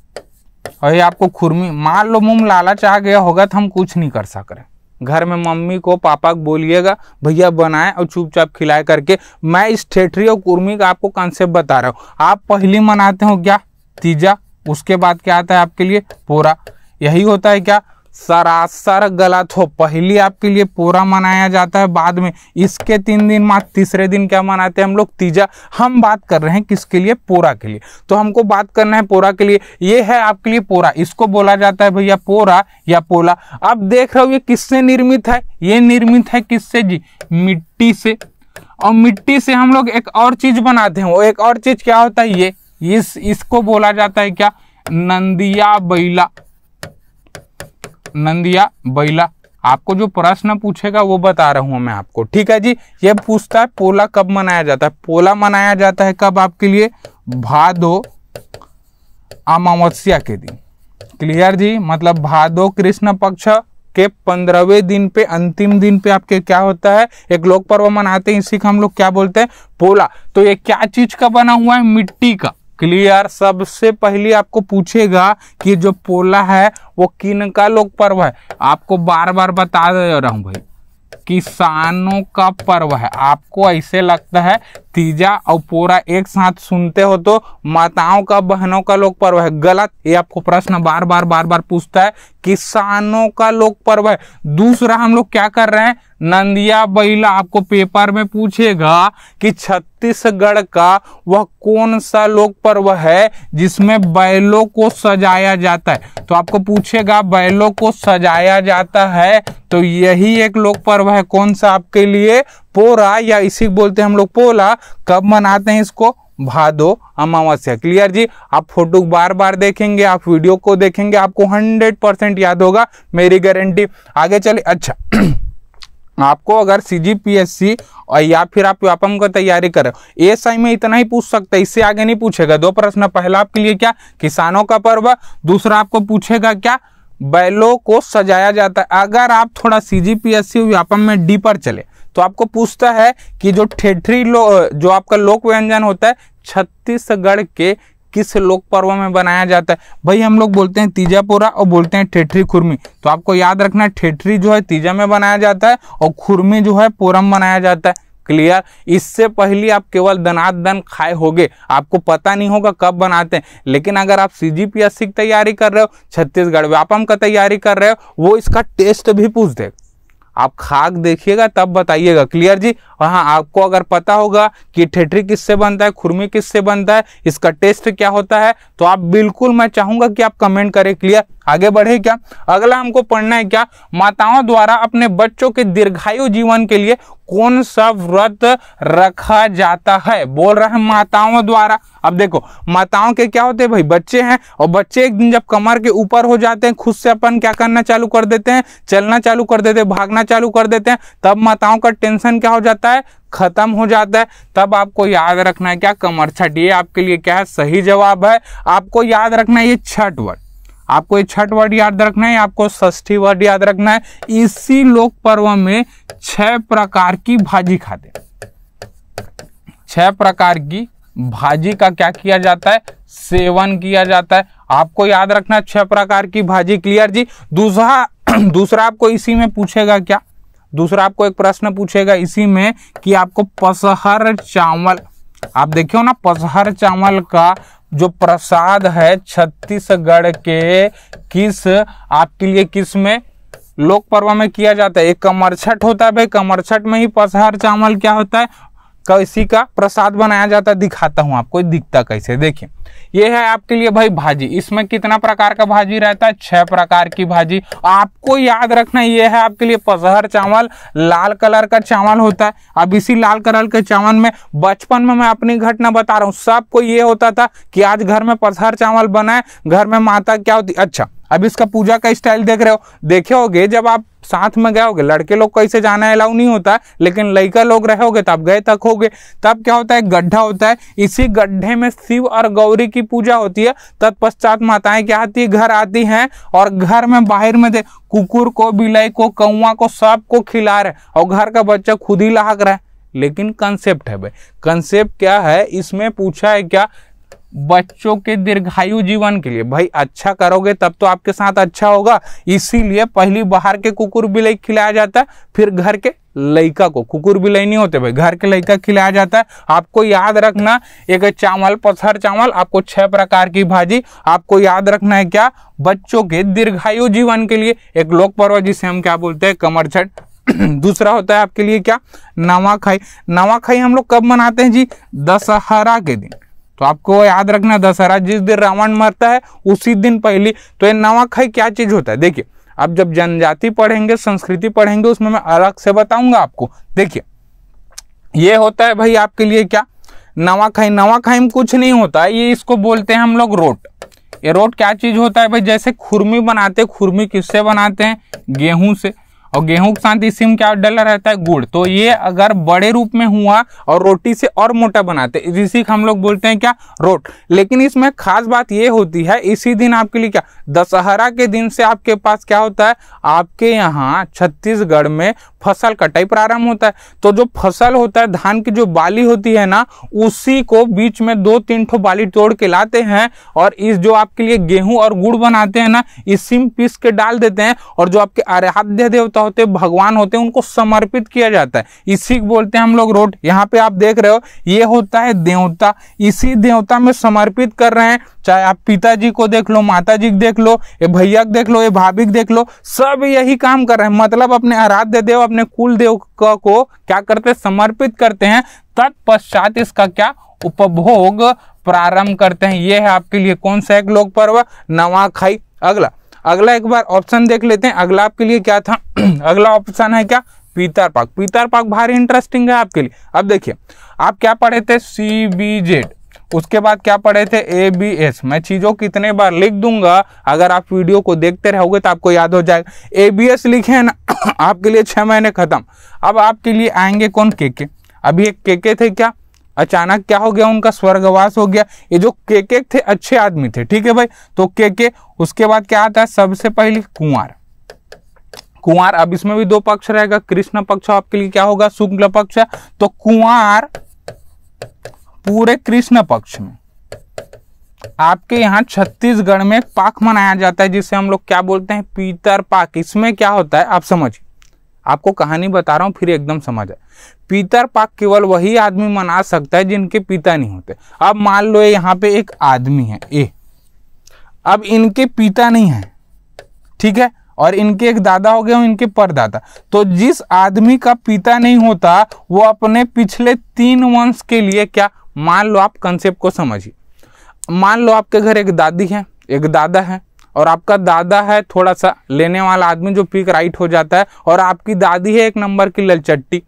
और ये आपको खुरमी मान लो मुम लाला चाह गया होगा तो हम कुछ नहीं कर सक रहे घर में मम्मी को पापा को बोलिएगा भैया बनाए और चुपचाप खिलाए करके मैं इस ठेठरी और कुर्मी का आपको कॉन्सेप्ट बता रहा हूँ आप पहली मनाते हो क्या तीजा उसके बाद क्या आता है आपके लिए पोरा यही होता है क्या सरासर गलत हो पहली आपके लिए पूरा मनाया जाता है बाद में इसके तीन दिन बाद तीसरे दिन क्या मनाते हैं हम लोग तीजा हम बात कर रहे हैं किसके लिए पूरा के लिए तो हमको बात करना है पूरा के लिए ये है आपके लिए पूरा इसको बोला जाता है भैया पूरा या पोला अब देख रहे हो ये किससे निर्मित है ये निर्मित है किससे जी मिट्टी से और मिट्टी से हम लोग एक और चीज बनाते हैं वो एक और चीज क्या होता है ये इस इसको बोला जाता है क्या नंदिया बैला नंदिया बैला आपको जो प्रश्न पूछेगा वो बता रहा हूँ मैं आपको ठीक है जी ये पूछता है पोला कब मनाया जाता है पोला मनाया जाता है कब आपके लिए भादो अमावस्या के दिन क्लियर जी मतलब भादो कृष्ण पक्ष के पंद्रहवें दिन पे अंतिम दिन पे आपके क्या होता है एक लोक पर्व मनाते हैं इसी का हम लोग क्या बोलते हैं पोला तो ये क्या चीज का बना हुआ है मिट्टी का क्लियर सबसे पहले आपको पूछेगा कि जो पोला है वो किन का लोक पर्व है आपको बार बार बता दे रहा हूं भाई किसानों का पर्व है आपको ऐसे लगता है तीजा और पोरा एक साथ सुनते हो तो माताओं का बहनों का लोक पर्व है गलत ये आपको प्रश्न बार बार बार बार पूछता है किसानों का लोक पर्व है दूसरा हम लोग क्या कर रहे हैं नंदिया बैला आपको पेपर में पूछेगा कि छत्तीसगढ़ का वह कौन सा लोक पर्व है जिसमें बैलों को सजाया जाता है तो आपको पूछेगा बैलों को सजाया जाता है तो यही एक लोक पर्व है कौन सा आपके लिए पोरा या इसी बोलते हैं हम लोग पोला कब मनाते हैं इसको भादो अमावस्या क्लियर जी आप फोटो बार बार देखेंगे आप वीडियो को देखेंगे आपको हंड्रेड परसेंट याद होगा मेरी गारंटी आगे चले अच्छा (clears throat) आपको अगर सी जी पी एस सी या फिर आप व्यापम का तैयारी करें एस आई में इतना ही पूछ सकते हैं इससे आगे नहीं पूछेगा दो प्रश्न पहला आपके लिए क्या किसानों का पर्व दूसरा आपको पूछेगा क्या बैलों को सजाया जाता है अगर आप थोड़ा C G P S C Vyapam में डीपर चले तो आपको पूछता है कि जो ठेठरी लो जो आपका लोक व्यंजन होता है छत्तीसगढ़ के किस लोक पर्व में बनाया जाता है भाई हम लोग बोलते हैं तीजापोरा और बोलते हैं ठेठरी खुरमी तो आपको याद रखना ठेठरी जो है तीजा में बनाया जाता है और खुरमी जो है पोरम बनाया जाता है क्लियर इससे पहले आप केवल दनात दन खाए होगे आपको पता नहीं होगा कब बनाते हैं लेकिन अगर आप सी जी की तैयारी कर रहे हो छत्तीसगढ़ व्यापम का तैयारी कर रहे हो वो इसका टेस्ट भी पूछ देगा आप खाक देखिएगा तब बताइएगा क्लियर जी और हाँ आपको अगर पता होगा कि ठेठरी किससे बनता है खुरमी किससे बनता है इसका टेस्ट क्या होता है तो आप बिल्कुल मैं चाहूंगा कि आप कमेंट करें क्लियर आगे बढ़े क्या अगला हमको पढ़ना है क्या माताओं द्वारा अपने बच्चों के दीर्घायु जीवन के लिए कौन सा व्रत रखा जाता है बोल रहे हैं माताओं द्वारा अब देखो माताओं के क्या होते हैं भाई बच्चे हैं और बच्चे एक दिन जब कमर के ऊपर हो जाते हैं खुद से अपन क्या करना चालू कर देते हैं चलना चालू कर देते हैं भागना चालू कर देते हैं तब माताओं का टेंशन क्या हो जाता है खत्म हो जाता है तब आपको याद रखना है क्या कमर छठ ये आपके लिए क्या है सही जवाब है आपको याद रखना है ये छठ व्रत आपको ये छठ वर्ड याद रखना है आपको षष्ठी वर्ड याद रखना है इसी लोक पर्व में छह प्रकार की भाजी खाते छह प्रकार की भाजी का क्या किया जाता है सेवन किया जाता है आपको याद रखना है छह प्रकार की भाजी क्लियर जी दूसरा (clears throat) दूसरा आपको इसी में पूछेगा क्या दूसरा आपको एक प्रश्न पूछेगा इसी में कि आपको पसहर चावल आप देखियो ना पसहर चावल का जो प्रसाद है छत्तीसगढ़ के किस आपके लिए किस में लोक पर्व में किया जाता है एक कमरछट होता है भाई छठ में ही पसहर चावल क्या होता है किसी का प्रसाद बनाया जाता है दिखाता हूँ आपको दिखता कैसे देखिए ये है आपके लिए भाई भाजी इसमें कितना प्रकार का भाजी रहता है छह प्रकार की भाजी आपको याद रखना ये है आपके लिए पजहर चावल लाल कलर का चावल होता है अब इसी लाल कलर के चावल में बचपन में मैं अपनी घटना बता रहा हूँ सबको ये होता था कि आज घर में पजहर चावल बनाए घर में माता क्या होती अच्छा अब इसका पूजा का स्टाइल देख रहे हो देखे होगे जब आप साथ में गए होगे लड़के लोग कैसे जाना अलाउ नहीं होता लेकिन लड़का लोग रहोगे तब गए तक होगे तब क्या होता है गड्ढा होता है इसी गड्ढे में शिव और गौरी सरस्वती की पूजा होती है तत्पश्चात माताएं क्या आती है घर आती हैं और घर में बाहर में कुकुर को बिलाई को कौआ को सबको खिला रहे और घर का बच्चा खुद ही लहाक रहा है लेकिन कंसेप्ट है भाई कंसेप्ट क्या है इसमें पूछा है क्या बच्चों के दीर्घायु जीवन के लिए भाई अच्छा करोगे तब तो आपके साथ अच्छा होगा इसीलिए पहली बाहर के कुकुर बिलई खिलाया जाता है फिर घर के लड़का को कुकुर बिलई नहीं होते भाई घर के लड़का खिलाया जाता है आपको याद रखना एक चावल पत्थर चावल आपको छह प्रकार की भाजी आपको याद रखना है क्या बच्चों के दीर्घायु जीवन के लिए एक लोक पर्व जिसे हम क्या बोलते हैं कमरछट (clears throat) दूसरा होता है आपके लिए क्या नवाखाई नवाखाई हम लोग कब मनाते हैं जी दशहरा के दिन तो आपको याद रखना दशहरा जिस दिन रावण मरता है उसी दिन पहली तो ये नवाखाई क्या चीज़ होता है देखिए अब जब जनजाति पढ़ेंगे संस्कृति पढ़ेंगे उसमें मैं अलग से बताऊंगा आपको देखिए ये होता है भाई आपके लिए क्या नवाखाई नवाखाई में कुछ नहीं होता है ये इसको बोलते हैं हम लोग रोट ये रोट क्या चीज़ होता है भाई जैसे खुरमी बनाते खुरमी किससे बनाते हैं गेहूं से और गेहूं के साथ इसी में क्या डला रहता है गुड़ तो ये अगर बड़े रूप में हुआ और रोटी से और मोटा बनाते इसी हम लोग बोलते हैं क्या रोट लेकिन इसमें खास बात ये होती है इसी दिन आपके लिए क्या दशहरा के दिन से आपके पास क्या होता है आपके यहाँ छत्तीसगढ़ में फसल कटाई प्रारंभ होता है तो जो फसल होता है धान की जो बाली होती है ना उसी को बीच में दो तीन ठो बाली तोड़ के लाते हैं और इस जो आपके लिए गेहूं और गुड़ बनाते हैं ना इसी में पीस के डाल देते हैं और जो आपके आराध्य देवता होते हैं भगवान होते हैं उनको समर्पित किया जाता है इसी को बोलते हैं हम लोग रोट यहाँ पे आप देख रहे हो ये होता है देवता इसी देवता में समर्पित कर रहे हैं चाहे आप पिताजी को देख लो माता जी देख लो ये भैया देख लो ये भाभी को देख लो सब यही काम कर रहे हैं मतलब अपने आराध्य देव अपने अपने देव को क्या करते समर्पित करते हैं तत्पश्चात इसका क्या उपभोग प्रारंभ करते हैं यह है आपके लिए कौन सा एक लोक पर्व नवाखाई अगला अगला एक बार ऑप्शन देख लेते हैं अगला आपके लिए क्या था (clears throat) अगला ऑप्शन है क्या पीतर पाक पीतर पाक भारी इंटरेस्टिंग है आपके लिए अब देखिए आप क्या पढ़े थे सी बी जेड उसके बाद क्या पढ़े थे ए बी एस मैं चीज़ों कितने बार लिख दूंगा अगर आप वीडियो को देखते रहोगे तो आपको याद हो जाएगा ए बी एस लिखे ना (coughs) आपके लिए छह महीने ख़त्म अब आपके लिए आएंगे कौन के के अभी एक के के थे क्या अचानक क्या हो गया उनका स्वर्गवास हो गया ये जो के के थे अच्छे आदमी थे ठीक है भाई तो के के उसके बाद क्या आता है सबसे पहले कुंवर कुंवर अब इसमें भी दो पक्ष रहेगा कृष्ण पक्ष आपके लिए क्या होगा शुक्ल पक्ष तो कुंवर पूरे कृष्ण पक्ष में आपके यहाँ छत्तीसगढ़ में एक पाक मनाया जाता है जिसे हम लोग क्या बोलते हैं पीतर पाक इसमें क्या होता है आप समझिए आपको कहानी बता रहा हूँ फिर एकदम समझ आए पीतर पाक केवल वही आदमी मना सकता है जिनके पिता नहीं होते अब मान लो यहाँ पे एक आदमी है ए अब इनके पिता नहीं है ठीक है और इनके एक दादा हो गए इनके परदादा तो जिस आदमी का पिता नहीं होता वो अपने पिछले तीन वंश के लिए क्या मान लो आप कंसेप्ट को समझिए मान लो आपके घर एक दादी है एक दादा है और आपका दादा है थोड़ा सा लेने वाला आदमी जो पिक राइट हो जाता है और आपकी दादी है एक नंबर की ललचट्टी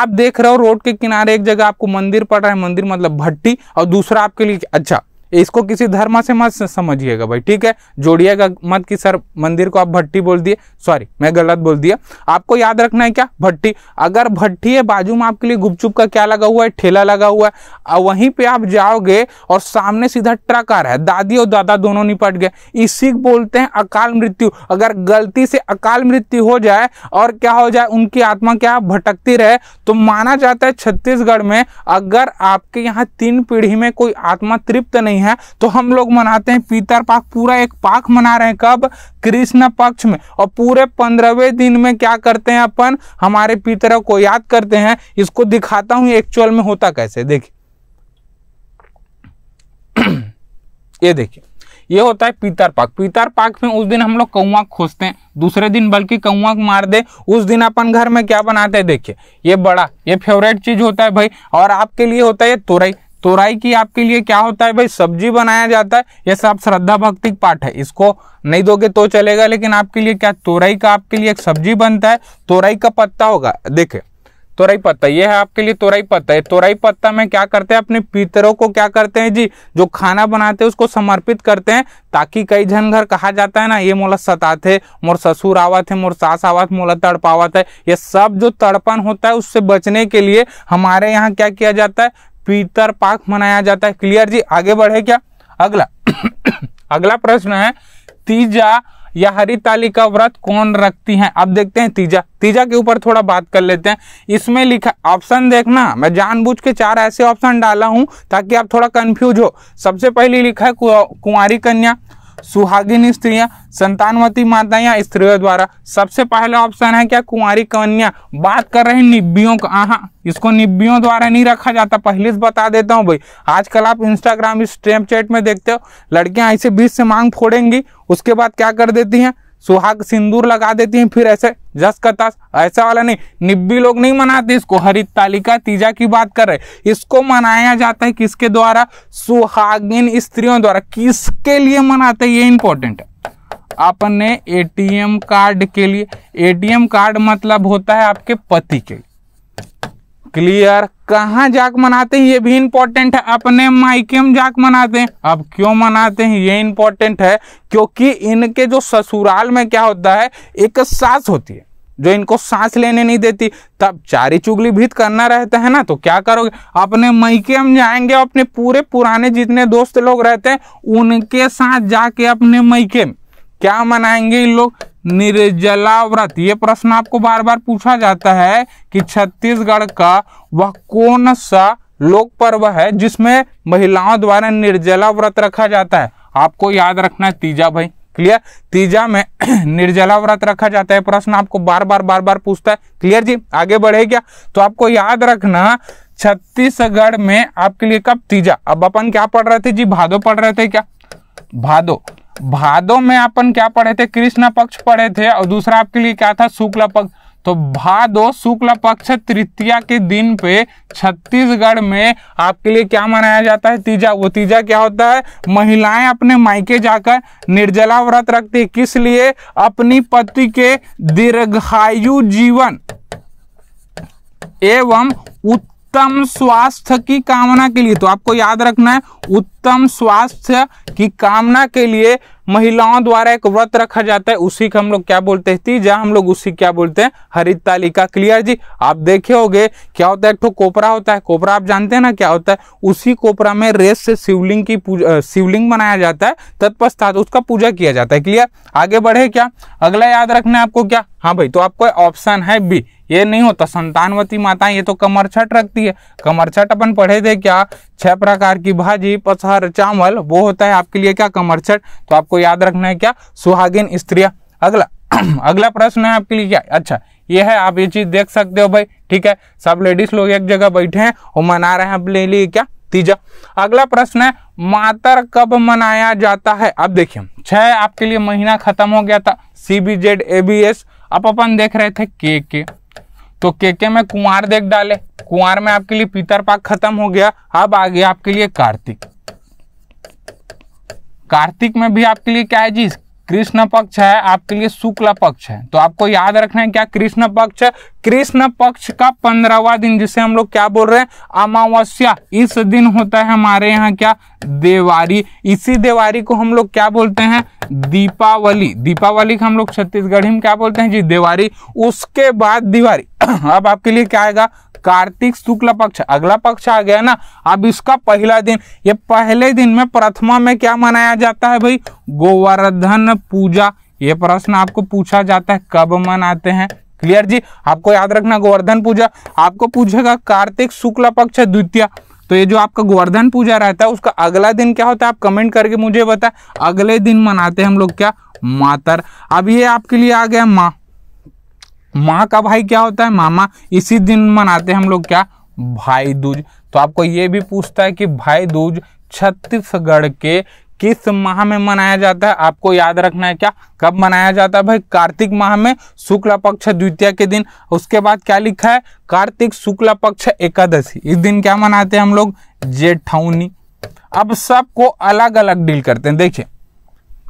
आप देख रहे हो रोड के किनारे एक जगह आपको मंदिर पड़ रहा है मंदिर मतलब भट्टी और दूसरा आपके लिए अच्छा इसको किसी धर्म से मत समझिएगा भाई ठीक है जोड़िएगा मत कि सर मंदिर को आप भट्टी बोल दिए सॉरी मैं गलत बोल दिया आपको याद रखना है क्या भट्टी अगर भट्टी है बाजू में आपके लिए गुपचुप का क्या लगा हुआ है ठेला लगा हुआ है और वहीं पे आप जाओगे और सामने सीधा ट्रक आ रहा है दादी और दादा दोनों निपट गए इसी बोलते हैं अकाल मृत्यु अगर गलती से अकाल मृत्यु हो जाए और क्या हो जाए उनकी आत्मा क्या भटकती रहे तो माना जाता है छत्तीसगढ़ में अगर आपके यहाँ तीन पीढ़ी में कोई आत्मा तृप्त नहीं नहीं है तो हम लोग मनाते हैं पितर पाक पूरा एक पाक मना रहे हैं कब कृष्ण पक्ष में और पूरे पंद्रहवें दिन में क्या करते हैं अपन हमारे पितरों को याद करते हैं इसको दिखाता हूं एक्चुअल में होता कैसे देखिए (clears throat) ये देखिए ये होता है पीतर पाक पीतर पाक में उस दिन हम लोग कौआ खोजते हैं दूसरे दिन बल्कि कौआ मार दे उस दिन अपन घर में क्या बनाते हैं देखिए ये बड़ा ये फेवरेट चीज होता है भाई और आपके लिए होता है ये तुरई तोराई की आपके लिए क्या होता है भाई सब्जी बनाया जाता है यह सब श्रद्धा भक्ति पाठ है इसको नहीं दोगे तो चलेगा लेकिन आपके लिए क्या तोराई का आपके लिए एक सब्जी बनता है तोराई का पत्ता होगा देखे तोराई पत्ता ये है आपके लिए तोराई पत्ता है तोराई पत्ता में क्या करते हैं अपने पितरों को क्या करते हैं जी जो खाना बनाते हैं उसको समर्पित करते हैं ताकि कई जन घर कहा जाता है ना ये मोला सता थे मोर ससुर आवा थे मोर सास आवा थे मोला तड़पावा था ये सब जो तड़पन होता है उससे बचने के लिए हमारे यहाँ क्या किया जाता है पीतर पाक मनाया जाता है क्लियर जी आगे बढ़े क्या अगला (coughs) अगला प्रश्न है तीजा या हरिताली का व्रत कौन रखती हैं अब देखते हैं तीजा तीजा के ऊपर थोड़ा बात कर लेते हैं इसमें लिखा ऑप्शन देखना मैं जानबूझ के चार ऐसे ऑप्शन डाला हूं ताकि आप थोड़ा कंफ्यूज हो सबसे पहले लिखा है कुंवारी कन्या सुहागिन स्त्रियां संतानवती माता या स्त्रियों द्वारा सबसे पहला ऑप्शन है क्या कुंवारी कन्या बात कर रहे हैं निब्बियों का आहा इसको निब्बियों द्वारा नहीं रखा जाता पहले से बता देता हूँ भाई आजकल आप इंस्टाग्राम चैट में देखते हो लड़कियां ऐसे बीच से मांग फोड़ेंगी उसके बाद क्या कर देती हैं सुहाग सिंदूर लगा देती हैं फिर ऐसे जस का ऐसा वाला नहीं निब्बी लोग नहीं मनाते इसको हरित तालिका तीजा की बात कर रहे इसको मनाया जाता है किसके द्वारा सुहागिन स्त्रियों द्वारा किसके लिए मनाते हैं ये इंपॉर्टेंट है अपन ने एटीएम कार्ड के लिए एटीएम कार्ड मतलब होता है आपके पति के क्लियर कहाँ जाक मनाते हैं ये भी इम्पोर्टेंट है अपने मायके में जाक मनाते हैं अब क्यों मनाते हैं ये इम्पोर्टेंट है क्योंकि इनके जो ससुराल में क्या होता है एक सास होती है जो इनको सांस लेने नहीं देती तब चारी चुगली भीत करना रहता है ना तो क्या करोगे अपने मईके हम जाएंगे अपने पूरे पुराने जितने दोस्त लोग रहते हैं उनके साथ जाके अपने में क्या मनाएंगे इन लोग निर्जला व्रत ये प्रश्न आपको बार बार पूछा जाता है कि छत्तीसगढ़ का वह कौन सा लोक पर्व है जिसमें महिलाओं द्वारा निर्जला व्रत रखा जाता है आपको याद रखना है तीजा भाई क्लियर तीजा में (clears throat) निर्जला व्रत रखा जाता है प्रश्न आपको बार बार बार बार पूछता है क्लियर जी आगे बढ़े क्या तो आपको याद रखना छत्तीसगढ़ में आपके लिए कब तीजा अब अपन क्या पढ़ रहे थे जी भादो पढ़ रहे थे क्या भादो भादो में अपन क्या पढ़े थे कृष्ण पक्ष पढ़े थे और दूसरा आपके लिए क्या था शुक्ल पक्ष तो भादो शुक्ल पक्ष तृतीया के दिन पे छत्तीसगढ़ में आपके लिए क्या मनाया जाता है तीजा वो तीजा क्या होता है महिलाएं अपने मायके जाकर निर्जला व्रत रखती है किस लिए अपनी पति के दीर्घायु जीवन एवं उत्तम स्वास्थ्य की कामना के लिए तो आपको याद रखना है उत्तम स्वास्थ्य की कामना के लिए महिलाओं द्वारा एक व्रत रखा जाता है उसी को हम लोग क्या बोलते हैं तीजा हम लोग उसी क्या बोलते हैं हरित तालिका क्लियर जी आप देखे होगे क्या होता है एक तो कोपरा होता है कोपरा आप जानते हैं ना क्या होता है उसी कोपरा में रेस से शिवलिंग की शिवलिंग बनाया जाता है तत्पश्चात उसका पूजा किया जाता है क्लियर आगे बढ़े क्या अगला याद रखना है आपको क्या हाँ भाई तो आपको ऑप्शन है बी ये नहीं होता संतानवती माता ये तो कमर छठ रखती है कमर छठ अपन पढ़े थे क्या छह प्रकार की भाजी पसह अर्थात चावल वो होता है आपके लिए क्या कमरछट तो आपको याद रखना है क्या सुहागिन स्त्रिया अगला (clears throat) अगला प्रश्न है आपके लिए क्या अच्छा ये है आप ये चीज देख सकते हो भाई ठीक है सब लेडीज लोग एक जगह बैठे हैं और मना रहे हैं अपने लिए क्या तीजा अगला प्रश्न है मातर कब मनाया जाता है अब देखिए छह आपके लिए महीना खत्म हो गया था C B Z A B S आप अपन देख रहे थे के के तो के के में कुंवर देख डाले कुंवर में आपके लिए पितर पाक खत्म हो गया अब आ गया आपके लिए कार्तिक कार्तिक में भी आपके लिए क्या है जी कृष्ण पक्ष है आपके लिए शुक्ल पक्ष है तो आपको याद रखना है क्या कृष्ण पक्ष कृष्ण पक्ष का पंद्रहवा दिन जिसे हम लोग क्या बोल रहे हैं अमावस्या इस दिन होता है हमारे यहाँ क्या देवारी इसी देवारी को हम लोग क्या बोलते हैं दीपावली दीपावली का हम लोग छत्तीसगढ़ी में क्या बोलते हैं जी देवारी उसके बाद दिवारी (clears throat) अब आपके लिए क्या आएगा कार्तिक शुक्ल पक्ष अगला पक्ष आ गया ना अब इसका पहला दिन ये पहले दिन में प्रथमा में क्या मनाया जाता है भाई गोवर्धन पूजा ये प्रश्न आपको पूछा जाता है कब मनाते हैं क्लियर जी आपको याद रखना गोवर्धन पूजा आपको पूछेगा कार्तिक शुक्ल पक्ष द्वितीय तो ये जो आपका गोवर्धन पूजा रहता है उसका अगला दिन क्या होता है आप कमेंट करके मुझे बताए अगले दिन मनाते हैं हम लोग क्या मातर अब ये आपके लिए आ गया माँ माँ का भाई क्या होता है मामा इसी दिन मनाते हैं हम लोग क्या भाई दूज तो आपको ये भी पूछता है कि भाई दूज छत्तीसगढ़ के किस माह में मनाया जाता है आपको याद रखना है क्या कब मनाया जाता है भाई कार्तिक माह में शुक्ल पक्ष द्वितीय के दिन उसके बाद क्या लिखा है कार्तिक शुक्ल पक्ष एकादशी इस दिन क्या मनाते हैं हम लोग जेठौनी अब सबको अलग अलग डील करते हैं देखिए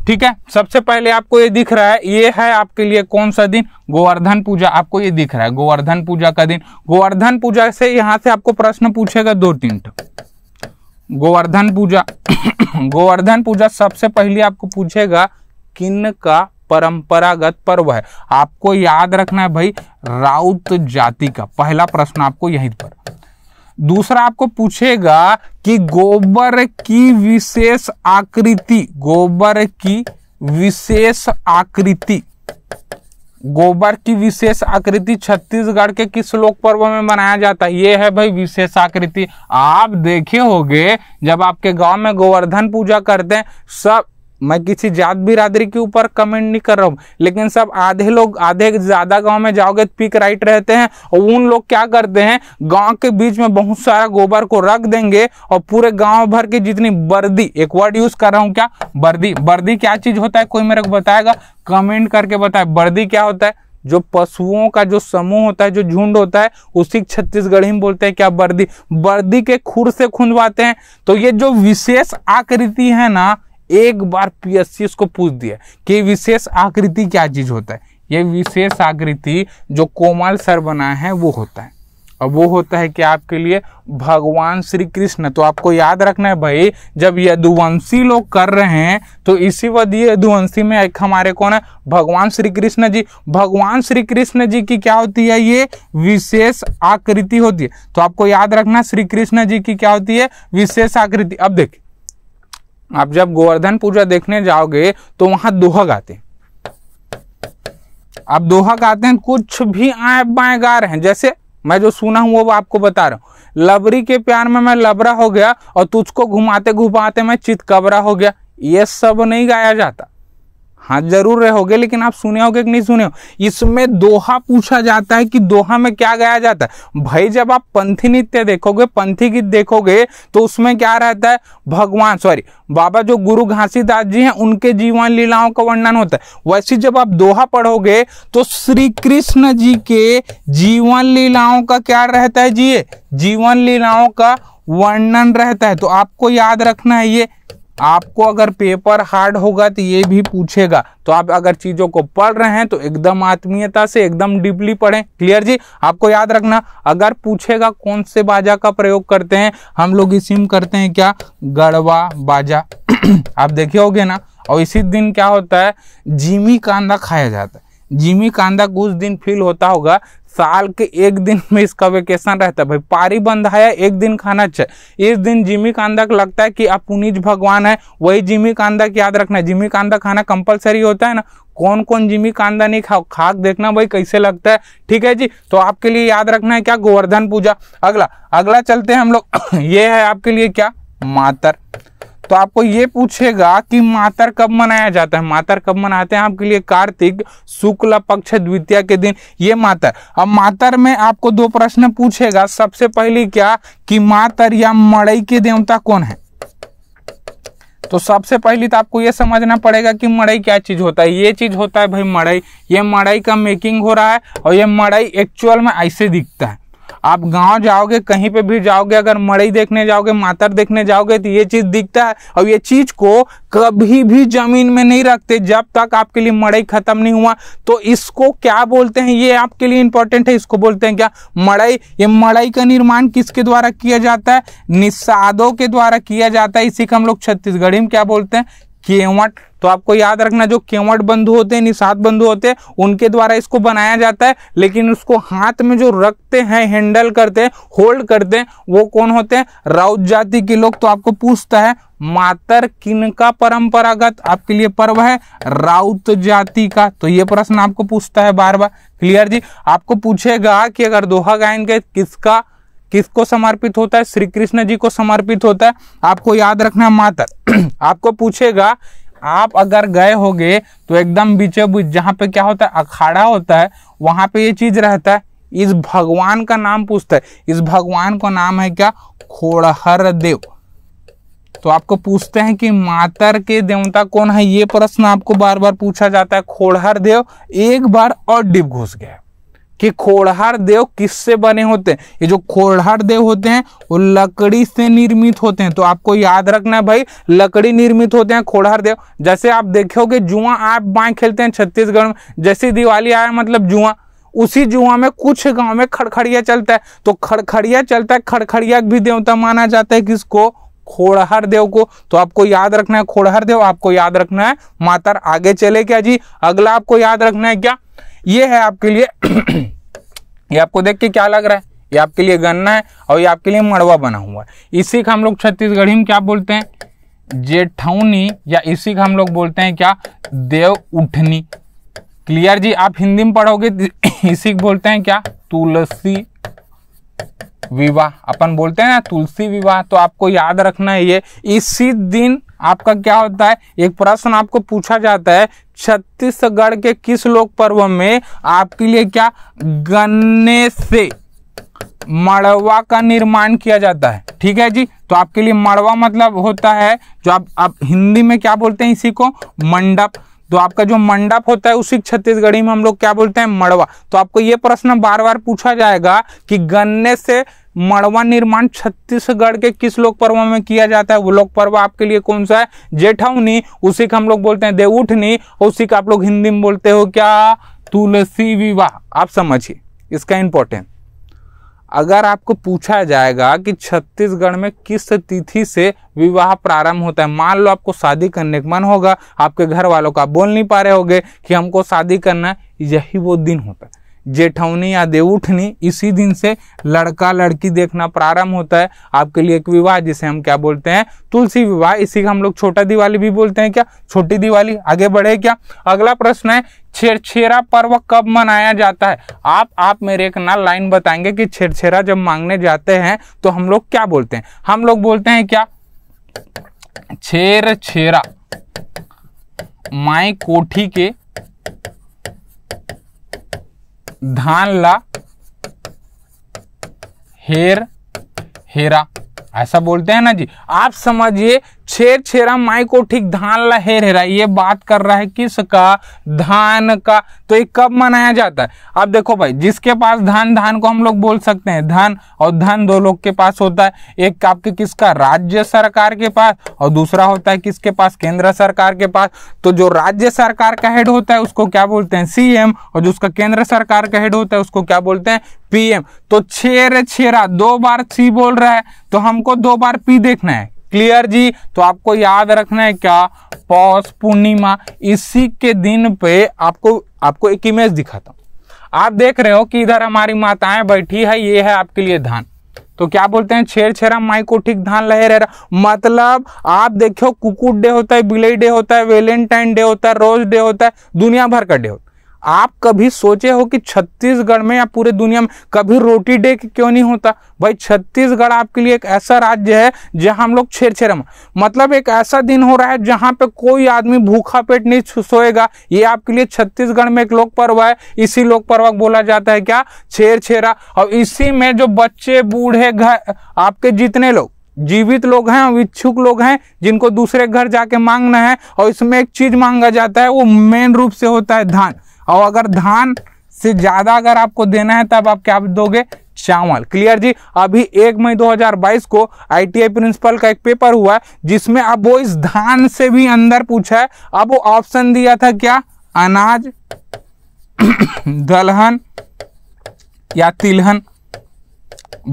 ठीक है सबसे पहले आपको ये दिख रहा है ये है आपके लिए कौन सा दिन गोवर्धन पूजा आपको ये दिख रहा है गोवर्धन पूजा का दिन गोवर्धन पूजा से यहाँ से आपको प्रश्न पूछेगा दो तीन टू गोवर्धन पूजा (coughs) गोवर्धन पूजा सबसे पहले आपको पूछेगा किन का परंपरागत पर्व है आपको याद रखना है भाई राउत जाति का पहला प्रश्न आपको यहीं पर दूसरा आपको पूछेगा कि गोबर की विशेष आकृति गोबर की विशेष आकृति गोबर की विशेष आकृति छत्तीसगढ़ के किस लोक पर्व में मनाया जाता है ये है भाई विशेष आकृति आप देखे होंगे जब आपके गांव में गोवर्धन पूजा करते हैं सब मैं किसी जात बिरादरी के ऊपर कमेंट नहीं कर रहा हूँ लेकिन सब आधे लोग आधे ज़्यादा गांव में जाओगे तो पिक राइट रहते हैं और उन लोग क्या करते हैं गांव के बीच में बहुत सारा गोबर को रख देंगे और पूरे गांव भर की जितनी बर्दी एक वर्ड यूज़ कर रहा हूँ क्या बर्दी बर्दी क्या चीज़ होता है कोई मेरे को बताएगा कमेंट करके बताए बर्दी क्या होता है जो पशुओं का जो समूह होता है जो झुंड होता है उसी छत्तीसगढ़ी में बोलते हैं क्या बर्दी बर्दी के खुर से खुंदवाते हैं तो ये जो विशेष आकृति है ना एक बार पीएससी इसको पूछ दिया कि विशेष आकृति क्या चीज होता है ये विशेष आकृति जो कोमल सर बना है वो होता है और वो होता है कि आपके लिए भगवान श्री कृष्ण तो आपको याद रखना है भाई जब यदुवंशी लोग कर रहे हैं तो इसी वध यदुवंशी में एक हमारे कौन है भगवान श्री कृष्ण जी भगवान श्री कृष्ण जी की क्या होती है ये विशेष आकृति होती है तो आपको याद रखना श्री कृष्ण जी की क्या होती है विशेष आकृति अब देखिए आप जब गोवर्धन पूजा देखने जाओगे तो वहां दोहा गाते हैं आप दोहा गाते हैं कुछ भी आए बाएं गा रहे हैं जैसे मैं जो सुना हूं वो आपको बता रहा हूं लबरी के प्यार में मैं लबरा हो गया और तुझको घुमाते घुमाते मैं कबरा हो गया ये सब नहीं गाया जाता हाँ जरूर रहोगे लेकिन आप सुने होगे कि नहीं सुने हो इसमें दोहा पूछा जाता है कि दोहा में क्या गाया जाता है भाई जब आप पंथी नृत्य देखोगे पंथी गीत देखोगे तो उसमें क्या रहता है भगवान सॉरी बाबा जो गुरु घासीदास जी हैं उनके जीवन लीलाओं का वर्णन होता है वैसे जब आप दोहा पढ़ोगे तो श्री कृष्ण जी के जीवन लीलाओं का क्या रहता है जी जीवन लीलाओं का वर्णन रहता है तो आपको याद रखना है ये आपको अगर पेपर हार्ड होगा तो ये भी पूछेगा तो आप अगर चीज़ों को पढ़ रहे हैं तो एकदम आत्मीयता से एकदम डीपली पढ़ें क्लियर जी आपको याद रखना अगर पूछेगा कौन से बाजा का प्रयोग करते हैं हम लोग इसी करते हैं क्या गड़वा बाजा (clears throat) आप देखे होगे ना और इसी दिन क्या होता है जिमी कांदा खाया जाता है जिमी कांदा कुछ दिन फील होता होगा साल के एक दिन में इसका वेकेशन रहता है भाई पारी बंधाया एक दिन खाना चाहिए इस दिन जिमी कांदा को लगता है कि आप पुनीज भगवान है वही जिमी कांदा की याद रखना जिमी कांदा खाना कंपलसरी होता है ना कौन कौन जिमी कांदा नहीं खाओ खाक देखना भाई कैसे लगता है ठीक है जी तो आपके लिए याद रखना है क्या गोवर्धन पूजा अगला अगला चलते हैं हम लोग (coughs) ये है आपके लिए क्या मातर तो आपको ये पूछेगा कि मातर कब मनाया जाता है मातर कब मनाते हैं आपके लिए कार्तिक शुक्ल पक्ष द्वितीय के दिन ये मातर अब मातर में आपको दो प्रश्न पूछेगा सबसे पहले क्या कि मातर या मड़ई के देवता कौन है तो सबसे पहले तो आपको ये समझना पड़ेगा कि मड़ई क्या चीज़ होता है ये चीज़ होता है भाई मड़ई ये मड़ई का मेकिंग हो रहा है और ये मड़ई एक्चुअल में ऐसे दिखता है आप गांव जाओगे कहीं पे भी जाओगे अगर मड़ई देखने जाओगे मातर देखने जाओगे तो ये चीज़ दिखता है और ये चीज़ को कभी भी ज़मीन में नहीं रखते जब तक आपके लिए मड़ई ख़त्म नहीं हुआ तो इसको क्या बोलते हैं ये आपके लिए इंपॉर्टेंट है इसको बोलते हैं क्या मड़ई ये मड़ई का निर्माण किसके द्वारा किया जाता है निषादों के द्वारा किया जाता है इसी को हम लोग छत्तीसगढ़ी में क्या बोलते हैं केवट तो आपको याद रखना जो केवट बंधु होते हैं निषाद बंधु होते हैं उनके द्वारा इसको बनाया जाता है लेकिन उसको हाथ में जो रखते हैं हैंडल करते हैं होल्ड करते हैं वो कौन होते हैं राउत जाति के लोग तो आपको पूछता है मातर किन का परंपरागत आपके लिए पर्व है राउत जाति का तो ये प्रश्न आपको पूछता है बार बार क्लियर जी आपको पूछेगा कि अगर दोहा गायन के किसका किसको समर्पित होता है श्री कृष्ण जी को समर्पित होता है आपको याद रखना मातर (clears throat) आपको पूछेगा आप अगर गए होगे तो एकदम बीचे बीच जहाँ पे क्या होता है अखाड़ा होता है वहाँ पे ये चीज रहता है इस भगवान का नाम पूछता है इस भगवान का नाम है क्या खोड़हर देव तो आपको पूछते हैं कि मातर के देवता कौन है ये प्रश्न आपको बार बार पूछा जाता है खोड़हर देव एक बार और डिप घुस गया कि खोड़हार देव किससे बने होते हैं ये जो खोड़हार देव होते हैं वो लकड़ी से निर्मित होते हैं तो आपको याद रखना है भाई लकड़ी निर्मित होते हैं खोड़हार देव जैसे आप देखोगे जुआ आप बाएं खेलते हैं छत्तीसगढ़ में जैसे दिवाली आया मतलब जुआ उसी जुआ में कुछ गांव में खड़खड़िया चलता है तो खड़खड़िया चलता है खड़खड़िया भी देवता माना जाता है किसको खोड़हर देव को तो आपको याद रखना है खोड़हर देव आपको याद रखना है मातर आगे चले क्या जी अगला आपको याद रखना है क्या ये है आपके लिए (clears throat) ये आपको देख के क्या लग रहा है ये आपके लिए गन्ना है और ये आपके लिए मड़वा बना हुआ है इसी का हम लोग छत्तीसगढ़ी में क्या बोलते हैं जेठौनी या इसी का हम लोग बोलते हैं क्या देव उठनी क्लियर जी आप हिंदी में पढ़ोगे तो (clears throat) इसी बोलते हैं क्या तुलसी विवाह अपन बोलते हैं ना तुलसी विवाह तो आपको याद रखना है ये इसी दिन आपका क्या होता है एक प्रश्न आपको पूछा जाता है छत्तीसगढ़ के किस लोक पर्व में आपके लिए क्या गन्ने से मड़वा का निर्माण किया जाता है ठीक है जी तो आपके लिए मड़वा मतलब होता है जो आप आप हिंदी में क्या बोलते हैं इसी को मंडप तो आपका जो मंडप होता है उसी छत्तीसगढ़ी में हम लोग क्या बोलते हैं मड़वा तो आपको ये प्रश्न बार बार पूछा जाएगा कि गन्ने से मड़वा निर्माण छत्तीसगढ़ के किस लोक पर्व में किया जाता है वो लोक पर्व आपके लिए कौन सा है जेठवनी उसी का हम लोग बोलते हैं देवउठनी उसी का आप लोग हिंदी में बोलते हो क्या तुलसी विवाह आप समझिए इसका इंपॉर्टेंट अगर आपको पूछा जाएगा कि छत्तीसगढ़ में किस तिथि से विवाह प्रारंभ होता है मान लो आपको शादी करने का मन होगा आपके घर वालों का बोल नहीं पा रहे होगे कि हमको शादी करना है यही वो दिन होता है जेठौनी या देवउठनी इसी दिन से लड़का लड़की देखना प्रारंभ होता है आपके लिए एक विवाह जिसे हम क्या बोलते हैं तुलसी विवाह इसी का हम लोग छोटा दिवाली भी बोलते हैं क्या छोटी दिवाली आगे बढ़े क्या अगला प्रश्न है छेरछेरा पर्व कब मनाया जाता है आप आप मेरे एक ना लाइन बताएंगे कि छेरछेरा जब मांगने जाते हैं तो हम लोग क्या बोलते हैं हम लोग बोलते हैं क्या छेर छेरा माई कोठी के धान ला हेर हेरा ऐसा बोलते हैं ना जी आप समझिए छेर छेरा माई को ठीक धान ला हेर हेरा ये बात कर रहा है किसका धान का तो ये कब मनाया जाता है अब देखो भाई जिसके पास धान धान को हम लोग बोल सकते हैं धान और धन दो लोग के पास होता है एक आपके किसका राज्य सरकार के पास और दूसरा होता है किसके पास केंद्र सरकार के पास तो जो राज्य सरकार का हेड होता है उसको क्या बोलते हैं सीएम और जो उसका केंद्र सरकार का हेड होता है उसको क्या बोलते हैं पीएम तो छेर छेरा दो बार सी बोल रहा है तो हमको दो बार पी देखना है क्लियर जी तो आपको याद रखना है क्या पौष पूर्णिमा इसी के दिन पे आपको आपको एक इमेज दिखाता हूँ आप देख रहे हो कि इधर हमारी माताएं बैठी है ये है आपके लिए धान तो क्या बोलते हैं छेर छेरा माई को ठीक धान लहे रह रहा मतलब आप देखो कुकुट डे होता है बिलई डे होता है वेलेंटाइन डे होता है रोज डे होता है दुनिया भर का डे होता है आप कभी सोचे हो कि छत्तीसगढ़ में या पूरे दुनिया में कभी रोटी डे क्यों नहीं होता भाई छत्तीसगढ़ आपके लिए एक ऐसा राज्य है जहां हम लोग छेर छेरम मतलब एक ऐसा दिन हो रहा है जहां पे कोई आदमी भूखा पेट नहीं सोएगा ये आपके लिए छत्तीसगढ़ में एक लोक पर्व है इसी लोक पर्व बोला जाता है क्या छेर छेरा और इसी में जो बच्चे बूढ़े घर आपके जितने लोग जीवित लोग हैं और इच्छुक लोग हैं जिनको दूसरे घर जाके मांगना है और इसमें एक चीज मांगा जाता है वो मेन रूप से होता है धान और अगर धान से ज़्यादा अगर आपको देना है तब आप क्या दोगे चावल क्लियर जी अभी एक मई 2022 को आईटीआई प्रिंसिपल का एक पेपर हुआ जिसमें अब वो इस धान से भी अंदर पूछा है अब वो ऑप्शन दिया था क्या अनाज (coughs) दलहन या तिलहन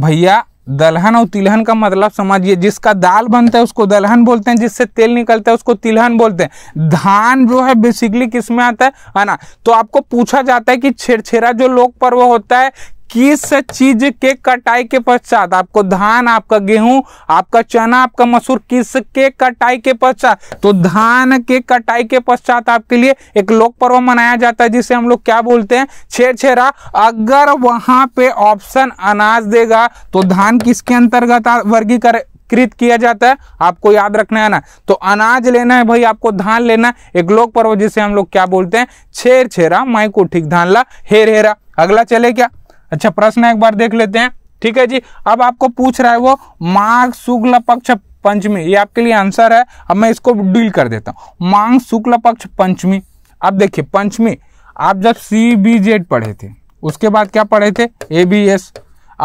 भैया दलहन और तिलहन का मतलब समझिए जिसका दाल बनता है उसको दलहन बोलते हैं जिससे तेल निकलता है उसको तिलहन बोलते हैं धान जो है बेसिकली किस में आता है है ना तो आपको पूछा जाता है कि छेड़छेड़ा जो लोक पर्व होता है किस चीज के कटाई के पश्चात आपको धान आपका गेहूं आपका चना आपका मसूर किस के कटाई के पश्चात तो धान के कटाई के पश्चात आपके लिए एक लोक पर्व मनाया जाता है जिसे हम लोग क्या बोलते हैं छेरा अगर वहां पे ऑप्शन अनाज देगा तो धान किसके अंतर्गत वर्गीकरण कृत किया जाता है आपको याद रखना है ना तो अनाज लेना है भाई आपको धान लेना है एक लोक पर्व जिसे हम लोग क्या बोलते हैं छेर छेरा माई ठीक धान ला हेर हेरा अगला चले क्या अच्छा प्रश्न एक बार देख लेते हैं ठीक है जी अब आपको पूछ रहा है वो माघ शुक्ल पक्ष पंचमी ये आपके लिए आंसर है अब मैं इसको डील कर देता हूँ मांग शुक्ल पक्ष पंचमी अब देखिए पंचमी आप जब सी बी जेड पढ़े थे उसके बाद क्या पढ़े थे ए बी एस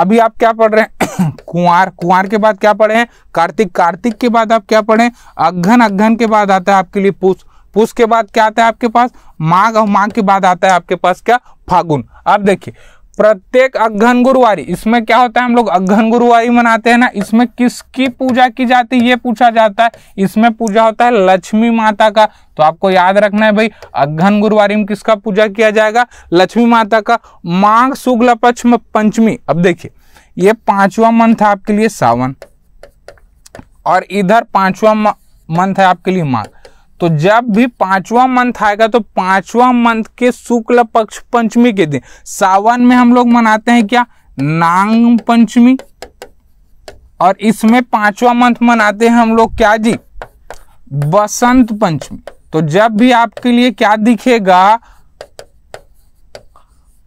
अभी आप क्या पढ़ रहे हैं (coughs) कुंवर कुंवर के बाद क्या पढ़े हैं कार्तिक कार्तिक के बाद आप क्या पढ़े अघन अघन के बाद आता है आपके लिए पुष पुष के बाद क्या आता है आपके पास माघ और माघ के बाद आता है आपके पास क्या फागुन अब देखिए प्रत्येक अघन गुरुवारी इसमें क्या होता है हम लोग अघन गुरुवारी मनाते हैं ना इसमें किसकी पूजा की जाती है ये पूछा जाता है इसमें पूजा होता है लक्ष्मी माता का तो आपको याद रखना है भाई अघन गुरुवारी में किसका पूजा किया जाएगा लक्ष्मी माता का माघ शुक्ल पक्ष में पंचमी अब देखिए ये पांचवा मंथ है आपके लिए सावन और इधर पांचवा मंथ है आपके लिए माघ तो जब भी पांचवा मंथ आएगा तो पांचवा मंथ के शुक्ल पक्ष पंचमी के दिन सावन में हम लोग मनाते हैं क्या नांग पंचमी और इसमें पांचवा मंथ मनाते हैं हम लोग क्या जी बसंत पंचमी तो जब भी आपके लिए क्या दिखेगा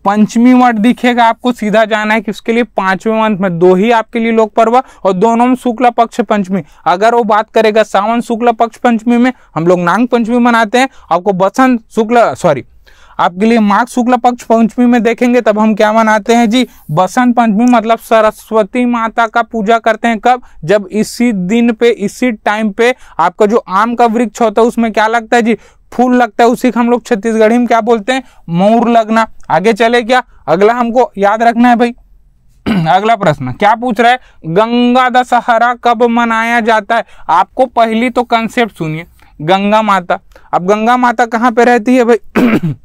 पंचमी मठ दिखेगा आपको सीधा जाना है कि उसके लिए पांचवें मंथ में दो ही आपके लिए लोक पर्व और दोनों में शुक्ल पक्ष पंचमी अगर वो बात करेगा सावन शुक्ल पक्ष पंचमी में हम लोग नांग पंचमी मनाते हैं आपको बसंत शुक्ल सॉरी आपके लिए माघ शुक्ल पक्ष पंचमी में देखेंगे तब हम क्या मनाते हैं जी बसंत पंचमी मतलब सरस्वती माता का पूजा करते हैं कब जब इसी दिन पे इसी टाइम पे आपका जो आम का वृक्ष होता है उसमें क्या लगता है जी फूल लगता है उसी को हम लोग छत्तीसगढ़ी में क्या बोलते हैं मोर लगना आगे चले क्या अगला हमको याद रखना है भाई (clears throat) अगला प्रश्न क्या पूछ रहा है गंगा दशहरा कब मनाया जाता है आपको पहली तो कंसेप्ट सुनिए गंगा माता अब गंगा माता कहाँ पे रहती है भाई (clears throat)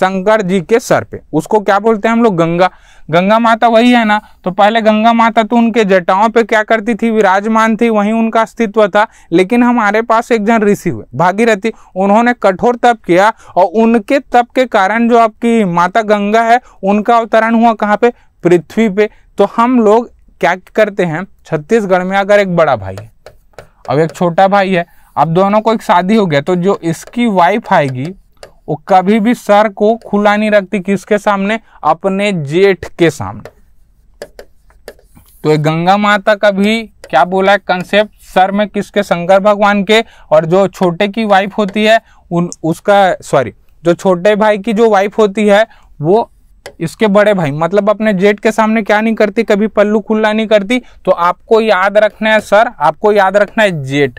शंकर जी के सर पे उसको क्या बोलते हैं हम लोग गंगा गंगा माता वही है ना तो पहले गंगा माता तो उनके जटाओं पे क्या करती थी विराजमान थी वहीं उनका अस्तित्व था लेकिन हमारे पास एक जन ऋषि हुए भागीरथी उन्होंने कठोर तप किया और उनके तप के कारण जो आपकी माता गंगा है उनका अवतरण हुआ कहाँ पे पृथ्वी पे तो हम लोग क्या करते हैं छत्तीसगढ़ में अगर एक बड़ा भाई है अब एक छोटा भाई है अब दोनों को एक शादी हो गया तो जो इसकी वाइफ आएगी वो कभी भी सर को खुला नहीं रखती किसके सामने अपने जेठ के सामने तो ये गंगा माता का भी क्या बोला है कंसेप्ट सर में किसके शंकर भगवान के और जो छोटे की वाइफ होती है उन उसका सॉरी जो छोटे भाई की जो वाइफ होती है वो इसके बड़े भाई मतलब अपने जेठ के सामने क्या नहीं करती कभी पल्लू खुला नहीं करती तो आपको याद रखना है सर आपको याद रखना है जेठ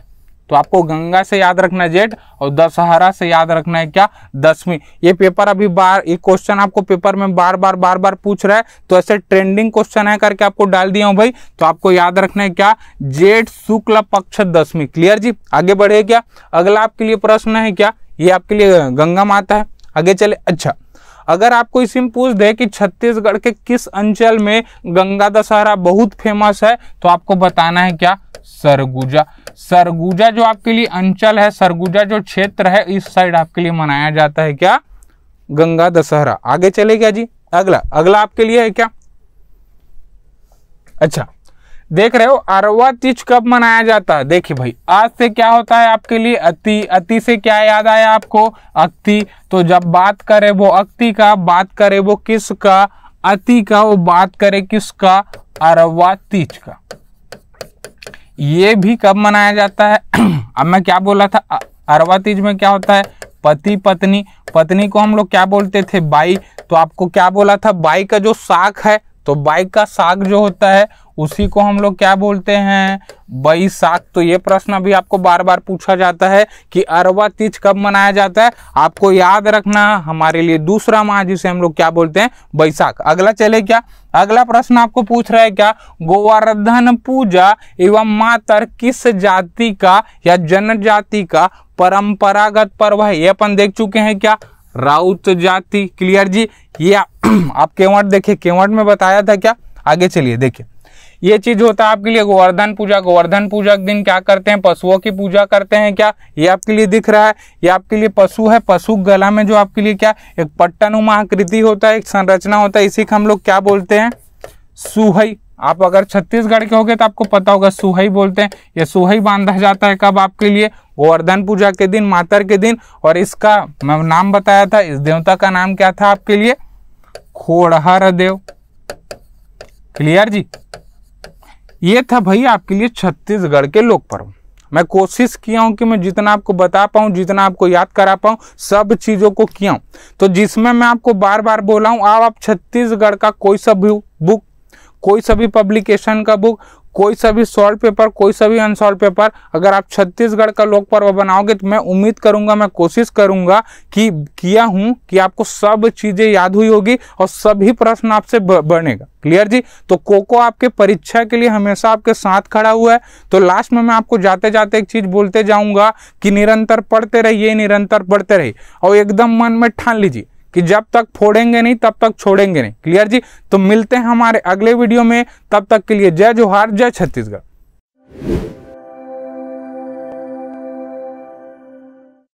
तो आपको गंगा से याद रखना है जेठ और दशहरा से याद रखना है क्या दसवीं ये पेपर अभी बार ये क्वेश्चन आपको पेपर में बार बार बार बार पूछ रहा है तो ऐसे ट्रेंडिंग क्वेश्चन है करके आपको डाल दिया हूं भाई तो आपको याद रखना है क्या जेठ शुक्ल पक्ष दसवीं क्लियर जी आगे बढ़े क्या अगला आपके लिए प्रश्न है क्या ये आपके लिए गंगा माता है आगे चले अच्छा अगर आपको इसी में पूछ दे कि छत्तीसगढ़ के किस अंचल में गंगा दशहरा बहुत फेमस है तो आपको बताना है क्या सरगुजा सरगुजा जो आपके लिए अंचल है सरगुजा जो क्षेत्र है इस साइड आपके लिए मनाया जाता है क्या गंगा दशहरा आगे चले गया जी अगला अगला आपके लिए है क्या अच्छा देख रहे हो अरवा तीज कब मनाया जाता है देखिए भाई आज से क्या होता है आपके लिए अति अति से क्या याद आया आपको अक्ति तो जब बात करे वो अक्ति का बात करे वो किसका अति का वो बात करे किसका अरवा तीज का ये भी कब मनाया जाता है (clears throat) अब मैं क्या बोला था अरवा तीज में क्या होता है पति पत्नी पत्नी को हम लोग क्या बोलते थे बाई तो आपको क्या बोला था बाई का जो साख है तो बाइक का साग जो होता है उसी को हम लोग क्या बोलते हैं बई साग तो ये प्रश्न अभी आपको बार बार पूछा जाता है कि अरवा तीज कब मनाया जाता है आपको याद रखना हमारे लिए दूसरा माह जिसे हम लोग क्या बोलते हैं बैसाख अगला चले क्या अगला प्रश्न आपको पूछ रहा है क्या गोवर्धन पूजा एवं मातर किस जाति का या जनजाति का परंपरागत पर्व है ये अपन देख चुके हैं क्या राउत जाति क्लियर जी ये आ, (clears throat) आप केवट देखिए केवट में बताया था क्या आगे चलिए देखिए ये चीज होता है आपके लिए गोवर्धन पूजा गोवर्धन पूजा के दिन क्या करते हैं पशुओं की पूजा करते हैं क्या ये आपके लिए दिख रहा है ये आपके लिए पशु है पशु गला में जो आपके लिए क्या एक पट्टानुमा आकृति होता है एक संरचना होता है इसी को हम लोग क्या बोलते हैं सुहई आप अगर छत्तीसगढ़ के होगे तो आपको पता होगा सुहई बोलते हैं ये सुहई बांधा जाता है कब आपके लिए गोवर्धन पूजा के दिन मातर के दिन और इसका नाम बताया था इस देवता का नाम क्या था आपके लिए खोड़हर देव क्लियर जी ये था भाई आपके लिए छत्तीसगढ़ के लोक पर्व मैं कोशिश किया हूं कि मैं जितना आपको बता पाऊं जितना आपको याद करा पाऊं सब चीज़ों को किया हूं तो जिसमें मैं आपको बार बार बोला हूं आप, आप छत्तीसगढ़ का कोई सा बुक कोई सभी पब्लिकेशन का बुक कोई सा भी सॉल्व पेपर कोई सा भी अनसॉल्व पेपर अगर आप छत्तीसगढ़ का लोक पर्व बनाओगे तो मैं उम्मीद करूंगा मैं कोशिश करूंगा कि किया हूं कि आपको सब चीज़ें याद हुई होगी और सभी प्रश्न आपसे बनेगा क्लियर जी तो कोको आपके परीक्षा के लिए हमेशा आपके साथ खड़ा हुआ है तो लास्ट में मैं आपको जाते जाते एक चीज़ बोलते जाऊंगा कि निरंतर पढ़ते रहिए निरंतर पढ़ते रहिए और एकदम मन में ठान लीजिए कि जब तक फोड़ेंगे नहीं तब तक छोड़ेंगे नहीं क्लियर जी तो मिलते हैं हमारे अगले वीडियो में तब तक के लिए जय जोहार जय छत्तीसगढ़